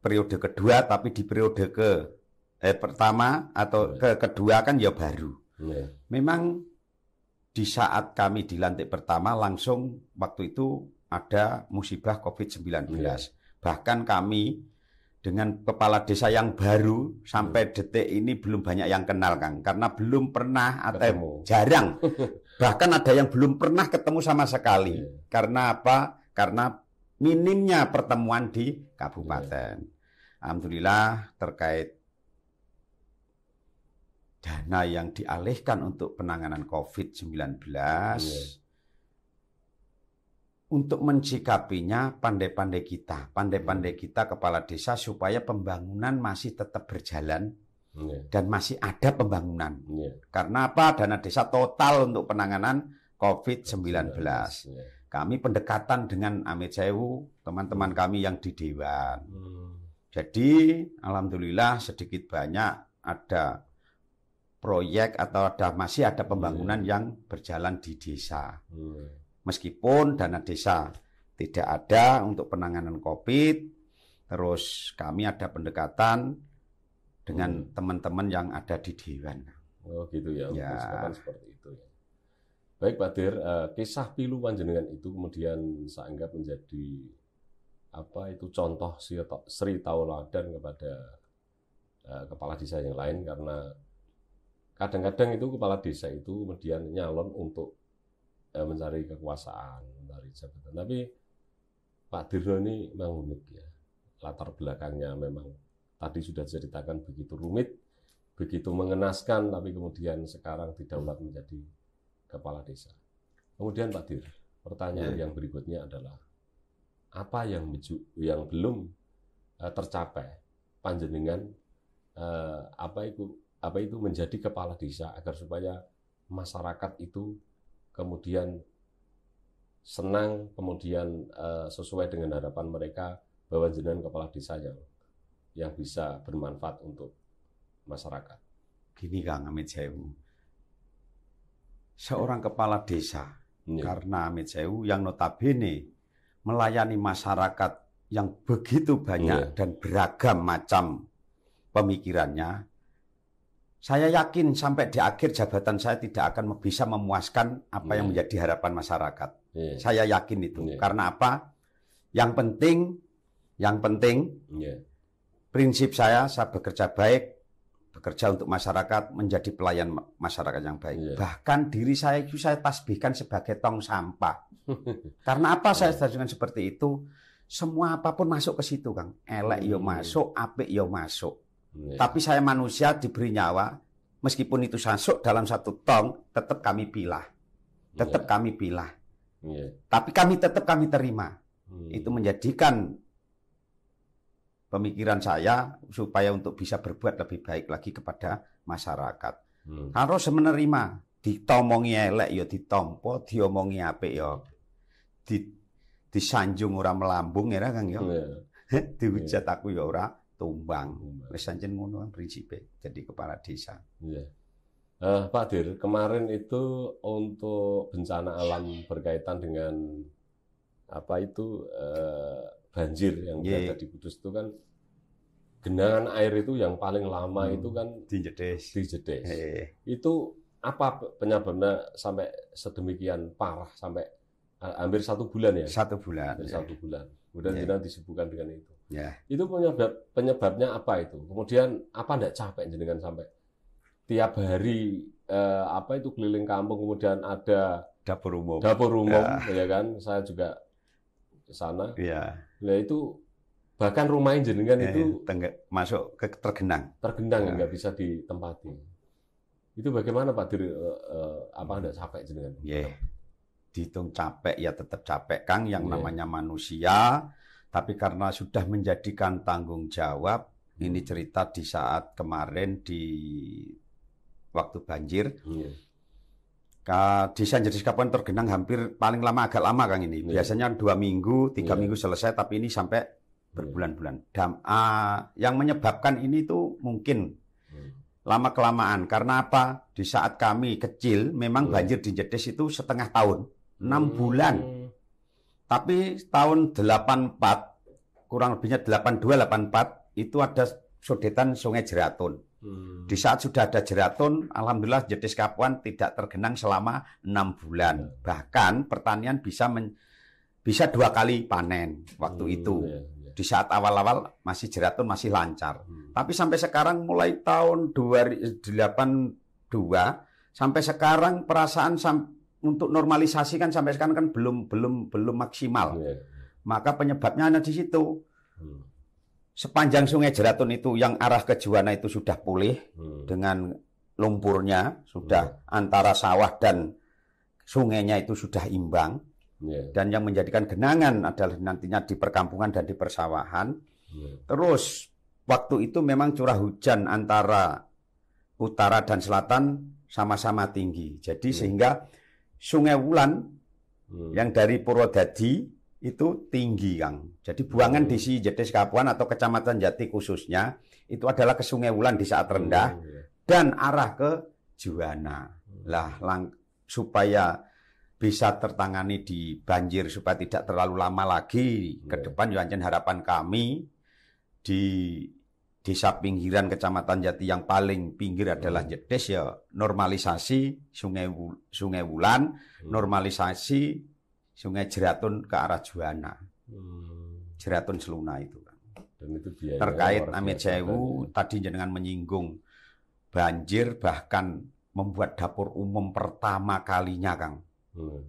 Speaker 1: periode kedua, tapi di periode ke eh, pertama atau yeah. ke kedua kan ya baru. Yeah. Memang di saat kami dilantik pertama langsung waktu itu ada musibah COVID-19. Yeah. Bahkan kami dengan kepala desa yang baru sampai iya. detik ini belum banyak yang kenal Kang karena belum pernah atau jarang Bahkan ada yang belum pernah ketemu sama sekali. Yeah. Karena apa? Karena minimnya pertemuan di kabupaten. Yeah. Alhamdulillah terkait dana yang dialihkan untuk penanganan COVID-19. Yeah. Untuk mencikapinya pandai-pandai kita, pandai-pandai iya. kita kepala desa supaya pembangunan masih tetap berjalan Iya. dan masih ada pembangunan. Iya. Karena apa? Dana desa total untuk penanganan COVID-19. Iya. Kami pendekatan dengan Amit Sewu, teman-teman hmm. kami yang di dewan. Hmm. Jadi alhamdulillah sedikit banyak ada proyek atau ada masih ada pembangunan yeah. yang berjalan di desa. Yeah. Meskipun dana desa tidak ada untuk penanganan Covid, terus kami ada pendekatan dengan hmm. teman-teman yang ada di dewan. Oh gitu ya. ya.
Speaker 2: seperti itu ya. Baik Pak Dir, eh, kisah pilu panjenengan itu kemudian saya anggap menjadi apa itu contoh Sri Tauladan kepada eh, kepala desa yang lain karena kadang-kadang itu kepala desa itu kemudian nyalon untuk eh, mencari kekuasaan, mencari jabatan. Tapi Pak Dirno ini memang unik ya. Latar belakangnya memang tadi sudah ceritakan begitu rumit, begitu mengenaskan, tapi kemudian sekarang didaulat menjadi kepala desa. Kemudian Pak Dir, pertanyaan ya. yang berikutnya adalah apa yang yang belum uh, tercapai panjenengan uh, apa itu apa itu menjadi kepala desa agar supaya masyarakat itu kemudian senang kemudian uh, sesuai dengan harapan mereka bahwa jenengan kepala desa yang yang bisa bermanfaat untuk
Speaker 1: masyarakat. Gini Kang Amit Sewu, seorang kepala desa
Speaker 2: ya. karena
Speaker 1: Amit Sewu yang notabene melayani masyarakat yang begitu banyak ya. dan beragam macam pemikirannya, saya yakin sampai di akhir jabatan saya tidak akan bisa memuaskan apa yang iya. menjadi harapan masyarakat. Ya. Saya yakin itu. Ya. Karena apa? Yang penting, yang penting. Ya prinsip saya, saya bekerja baik, bekerja untuk masyarakat, menjadi pelayan masyarakat yang baik. Yeah. Bahkan diri saya itu saya tasbihkan sebagai tong sampah. Karena apa saya iya. tasbihkan seperti itu? Semua apapun masuk ke situ, Kang. Elek yo iya. masuk, apik yo masuk. Yeah. Tapi saya manusia diberi nyawa, meskipun itu masuk dalam satu tong, tetap kami pilah. Tetap yeah. kami pilah. Yeah. Tapi kami tetap kami terima. Hmm. Itu menjadikan pemikiran saya supaya untuk bisa berbuat lebih baik lagi kepada masyarakat. Hmm. Harus menerima ditomongi elek ya ditompo, diomongi apik ya. Di disanjung ora melambung ya Kang ya. Yeah. Iya. Iya. Dihujat yeah. aku ya ora tumbang. Wis sancen ngono prinsip kan prinsipe jadi kepala desa.
Speaker 2: Yeah. Iya. Pak Dir, kemarin itu untuk bencana alam berkaitan dengan apa itu uh, banjir yang yeah. berada di Kudus itu kan genangan air itu yang paling lama hmm. itu kan dijedes. Dijedes. Hey. Itu apa penyebabnya sampai sedemikian parah sampai hampir satu bulan ya? Satu bulan. Hampir ya. satu bulan. Kemudian yeah. jenengan disibukkan dengan itu. Yeah. Itu penyebab penyebabnya apa itu? Kemudian apa tidak capek jenengan sampai tiap hari eh, apa itu keliling kampung kemudian ada dapur umum. Dapur umum yeah. ya kan? Saya juga ke sana. Iya. Yeah. Nah itu bahkan rumah jenengan eh, itu ya, masuk ke tergenang tergenang nah. nggak bisa ditempati
Speaker 1: itu bagaimana Pak Dir uh, apa anda capek jenengan yeah. dihitung capek ya tetap capek Kang yang yeah. namanya manusia tapi karena sudah menjadikan tanggung jawab ini hmm. cerita di saat kemarin di waktu banjir yeah. Desa jadi kapan tergenang hampir paling lama agak lama Kang ini. Biasanya dua minggu, tiga yeah. minggu selesai, tapi ini sampai berbulan-bulan. Dam, uh, yang menyebabkan ini tuh mungkin hmm. lama kelamaan karena apa? Di saat kami kecil memang hmm. banjir di Jedes itu setengah tahun, enam hmm. bulan. Tapi tahun 84 kurang lebihnya 82 84 itu ada sodetan Sungai Jeraton. Di saat sudah ada jeraton, alhamdulillah jetis kapuan tidak tergenang selama enam bulan. Bahkan pertanian bisa men, bisa dua kali panen waktu hmm, itu. Yeah di saat awal-awal masih jeratun masih lancar. Hmm. Tapi sampai sekarang mulai tahun 2082 eh, sampai sekarang perasaan sam untuk normalisasi kan sampai sekarang kan belum belum belum maksimal. Yeah. Maka penyebabnya ada di situ. Hmm. Sepanjang Sungai Jeratun itu yang arah ke Juwana itu sudah pulih hmm. dengan lumpurnya sudah hmm. antara sawah dan sungainya itu sudah imbang. Ya. dan yang menjadikan genangan adalah nantinya di perkampungan dan di persawahan. Yeah. Terus waktu itu memang curah hujan antara utara dan selatan sama-sama tinggi. Jadi yeah. sehingga Sungai Wulan yeah. yang dari Purwodadi itu tinggi, Kang. Jadi buangan yeah. di si Jetis Kapuan atau Kecamatan Jati khususnya itu adalah ke Sungai Wulan di saat rendah yeah. Ya. dan arah ke Juwana. Ya. Lah lang supaya bisa tertangani di banjir supaya tidak terlalu lama lagi yeah. ke iya. depan Yohancen harapan kami di desa pinggiran kecamatan Jati yang paling pinggir adalah hmm. Jedes ya normalisasi sungai sungai Wulan mm. normalisasi sungai Jeratun ke arah Juana, mm. Jeratun Seluna itu kan Dan itu biaya terkait Amit Sewu tadi dengan menyinggung banjir bahkan membuat dapur umum pertama kalinya Kang Hmm.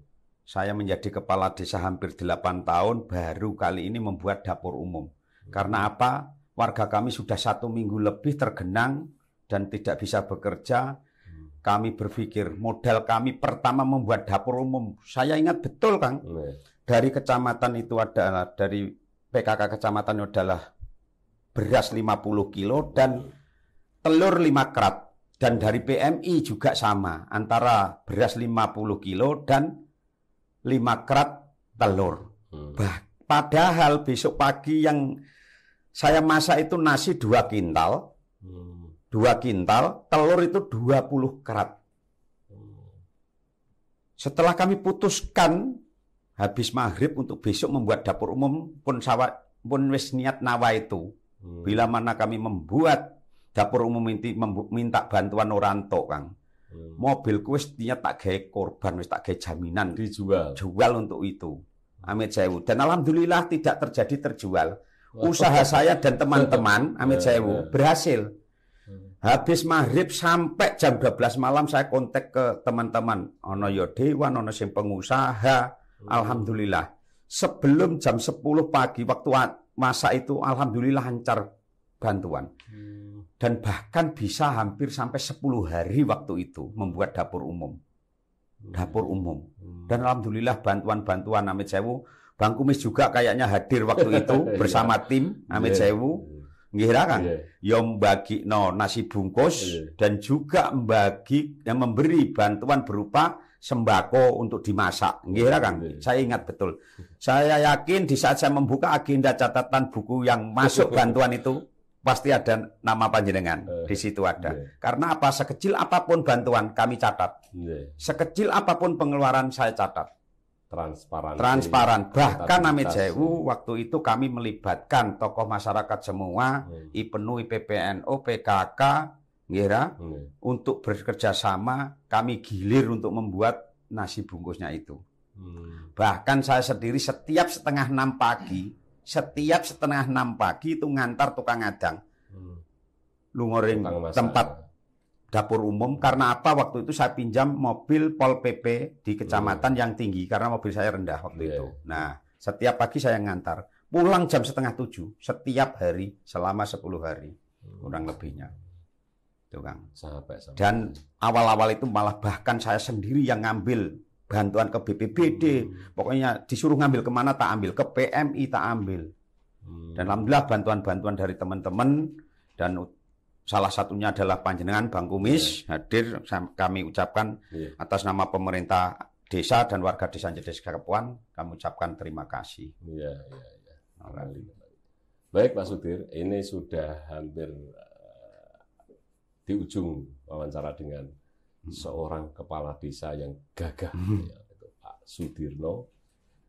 Speaker 1: Saya menjadi kepala desa hampir 8 tahun, baru kali ini membuat dapur umum. Hmm. Karena apa? Warga kami sudah satu minggu lebih tergenang dan tidak bisa bekerja. Hmm. Kami berpikir modal kami pertama membuat dapur umum. Saya ingat betul, Kang. Hmm. Dari kecamatan itu adalah dari PKK kecamatan adalah beras 50 kilo dan hmm. telur 5 kerat. Dan dari PMI juga sama, antara beras 50 kilo dan 5 krat telur. Hmm. padahal besok pagi yang saya masak itu nasi 2 kintal. Hmm. dua 2 kintal, telur itu 20 krat. kerat. Hmm. Setelah kami putuskan habis maghrib untuk besok membuat dapur umum pun sawat pun wis niat nawa itu. Hmm. Bila mana kami membuat dapur umum inti minta bantuan orang tok Kang. Hmm. kuis dia tak gawe korban, wis tak gawe jaminan dijual. Jual untuk itu. Amit Sewu. Dan alhamdulillah tidak terjadi terjual. Usaha saya dan teman-teman Amit Sewu iya. berhasil. Hmm. Habis maghrib sampai jam 12 malam saya kontak ke teman-teman. Ono yo dewan, ono sing pengusaha. Hmm. Alhamdulillah. Sebelum jam 10 pagi waktu masa itu alhamdulillah lancar bantuan. Hmm dan bahkan bisa hampir sampai 10 hari waktu itu membuat dapur umum. Hmm. Dapur umum. Hmm. Dan alhamdulillah bantuan-bantuan Amit Sewu, Bang Kumis juga kayaknya hadir waktu itu iya. bersama tim Amit iya. Sewu. Iya. Nggih kan? Yeah. Yang ya bagi no nasi bungkus yeah. dan juga membagi yang memberi bantuan berupa sembako untuk dimasak. ngira kan? Saya ingat betul. Saya yakin di saat saya membuka agenda catatan buku yang masuk bantuan itu pasti ada nama panjenengan eh, di situ ada. Yeah. Karena apa sekecil apapun bantuan kami catat. Yeah. Sekecil apapun pengeluaran saya catat. Transparan. Transparan. Bahkan Amit Jaiwu waktu itu kami melibatkan tokoh masyarakat semua, yeah. IPNU, IPPNU, PKK, Ngira, yeah. untuk bekerja sama kami gilir untuk membuat nasi bungkusnya itu. Hmm. Bahkan saya sendiri setiap setengah enam pagi setiap setengah enam pagi itu ngantar tukang adang hmm. lungoring tempat dapur umum karena apa waktu itu saya pinjam mobil pol pp di kecamatan hmm. yang tinggi karena mobil saya rendah waktu yeah. itu iya. nah setiap pagi saya ngantar pulang jam setengah tujuh setiap hari selama sepuluh hari hmm. kurang lebihnya itu dan awal-awal itu malah bahkan saya sendiri yang ngambil bantuan ke BPBD, pokoknya disuruh ngambil kemana tak ambil ke PMI tak ambil. Hmm. Dan alhamdulillah bantuan-bantuan dari teman-teman dan salah satunya adalah panjenengan Bang Kumis yeah. hadir kami ucapkan yeah. atas nama pemerintah desa dan warga desa Jedes Kepuan kami ucapkan terima kasih. Iya ya iya, iya. Baik Pak Sudir, ini sudah hampir uh,
Speaker 2: di ujung wawancara dengan Hmm. seorang kepala desa yang gagah, hmm. ya, itu Pak Sudirno,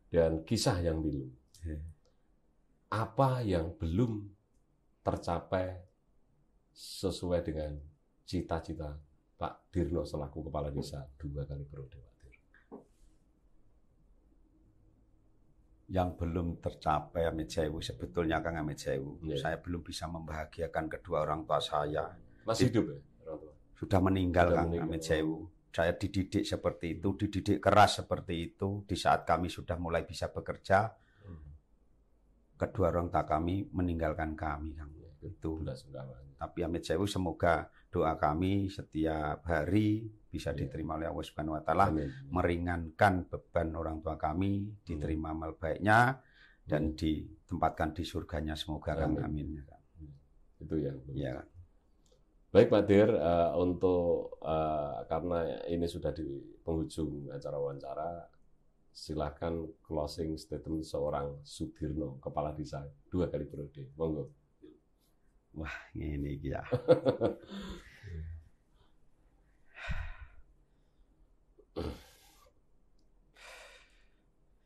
Speaker 2: dan kisah yang milu. Ya. Apa yang belum tercapai sesuai dengan cita-cita Pak Dirno selaku kepala desa dua kali periode
Speaker 1: Yang belum tercapai Amit Jaiwu sebetulnya Kang Amit Jaiwu yeah. saya belum bisa membahagiakan kedua orang tua saya. Masih hidup ya? Orang tua sudah meninggal sudah Kang Amit Sewu. Saya dididik seperti itu, dididik keras seperti itu. Di saat kami sudah mulai bisa bekerja, hmm. kedua orang tua kami meninggalkan kami, Kang. Ya, itu. Tapi Amit Sewu semoga doa kami setiap hari bisa ya. diterima oleh Allah Subhanahu wa taala, meringankan beban orang tua kami, hmm. diterima amal baiknya dan hmm. ditempatkan di surganya semoga Amin. Kang. Amin. Itu ya. Ya. Baik
Speaker 2: Pak Dir, uh, untuk uh, karena ini sudah di penghujung acara wawancara, silakan closing statement seorang Sudirno, kepala desa dua kali periode. Monggo. Wah, ini ya.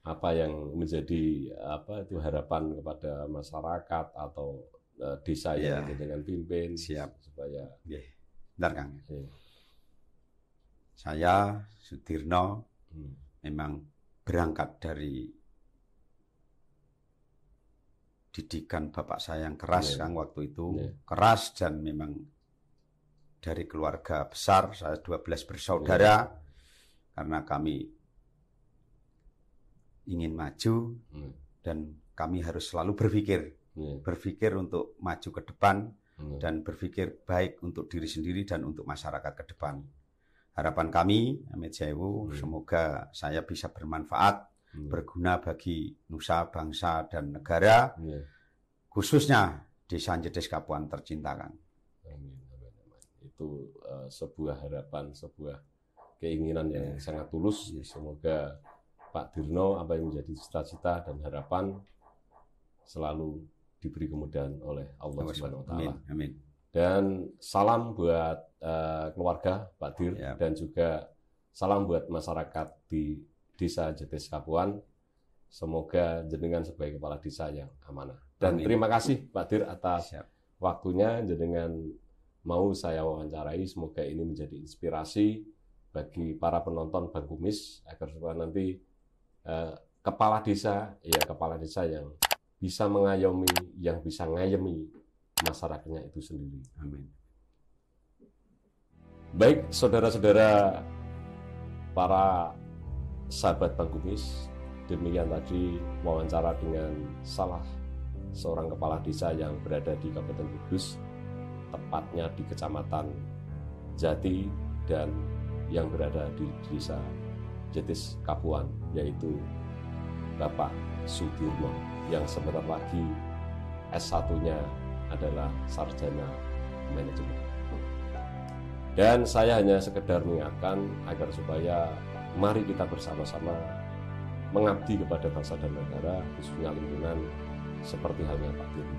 Speaker 2: apa yang menjadi apa itu harapan kepada masyarakat atau uh, desa yeah. Iya. dengan pimpin siap supaya yeah.
Speaker 1: benar Kang yeah. saya Sudirno hmm. memang berangkat dari didikan bapak saya yang keras yeah. Kang waktu itu yeah. keras dan memang dari keluarga besar saya 12 bersaudara yeah. karena kami ingin maju hmm. dan kami harus selalu berpikir yeah. berpikir untuk maju ke depan yeah. dan berpikir baik untuk diri sendiri dan untuk masyarakat ke depan. Harapan kami, Amit Jaiwo, yeah. semoga saya bisa bermanfaat, yeah. berguna bagi nusa, bangsa, dan negara, yeah. khususnya Desa Jedes Kapuan tercinta,
Speaker 2: Itu uh, sebuah harapan, sebuah keinginan yang yeah. sangat tulus. Yeah. Semoga Pak Dirno apa yang menjadi cita-cita dan harapan selalu diberi kemudahan oleh Allah Subhanahu wa taala. Amin. Dan salam buat uh, keluarga Pak Dir ya. dan juga salam buat masyarakat di Desa Jetis Kapuan. Semoga jenengan sebagai kepala desa yang amanah. Dan Amin. terima kasih Pak Dir atas Siap. waktunya jenengan mau saya wawancarai. Semoga ini menjadi inspirasi bagi para penonton Bang Kumis agar supaya nanti uh, kepala desa ya kepala desa yang bisa mengayomi, yang bisa ngayomi masyarakatnya itu sendiri. Amin. Baik, saudara-saudara para sahabat Bang Kumis, demikian tadi wawancara dengan salah seorang kepala desa yang berada di Kabupaten Kudus, tepatnya di Kecamatan Jati dan yang berada di desa Jetis Kapuan, yaitu Bapak Sudirman yang sebentar lagi S1-nya adalah sarjana manajemen. Dan saya hanya sekedar mengingatkan agar supaya mari kita bersama-sama mengabdi kepada bangsa dan negara, khususnya lingkungan seperti halnya Pak Guru.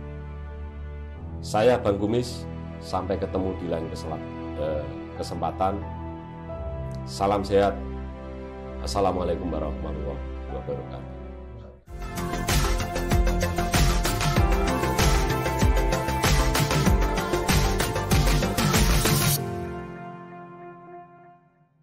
Speaker 2: Saya Bang Kumis, sampai ketemu di lain eh, kesempatan. Salam sehat. Assalamualaikum warahmatullahi wabarakatuh. thank you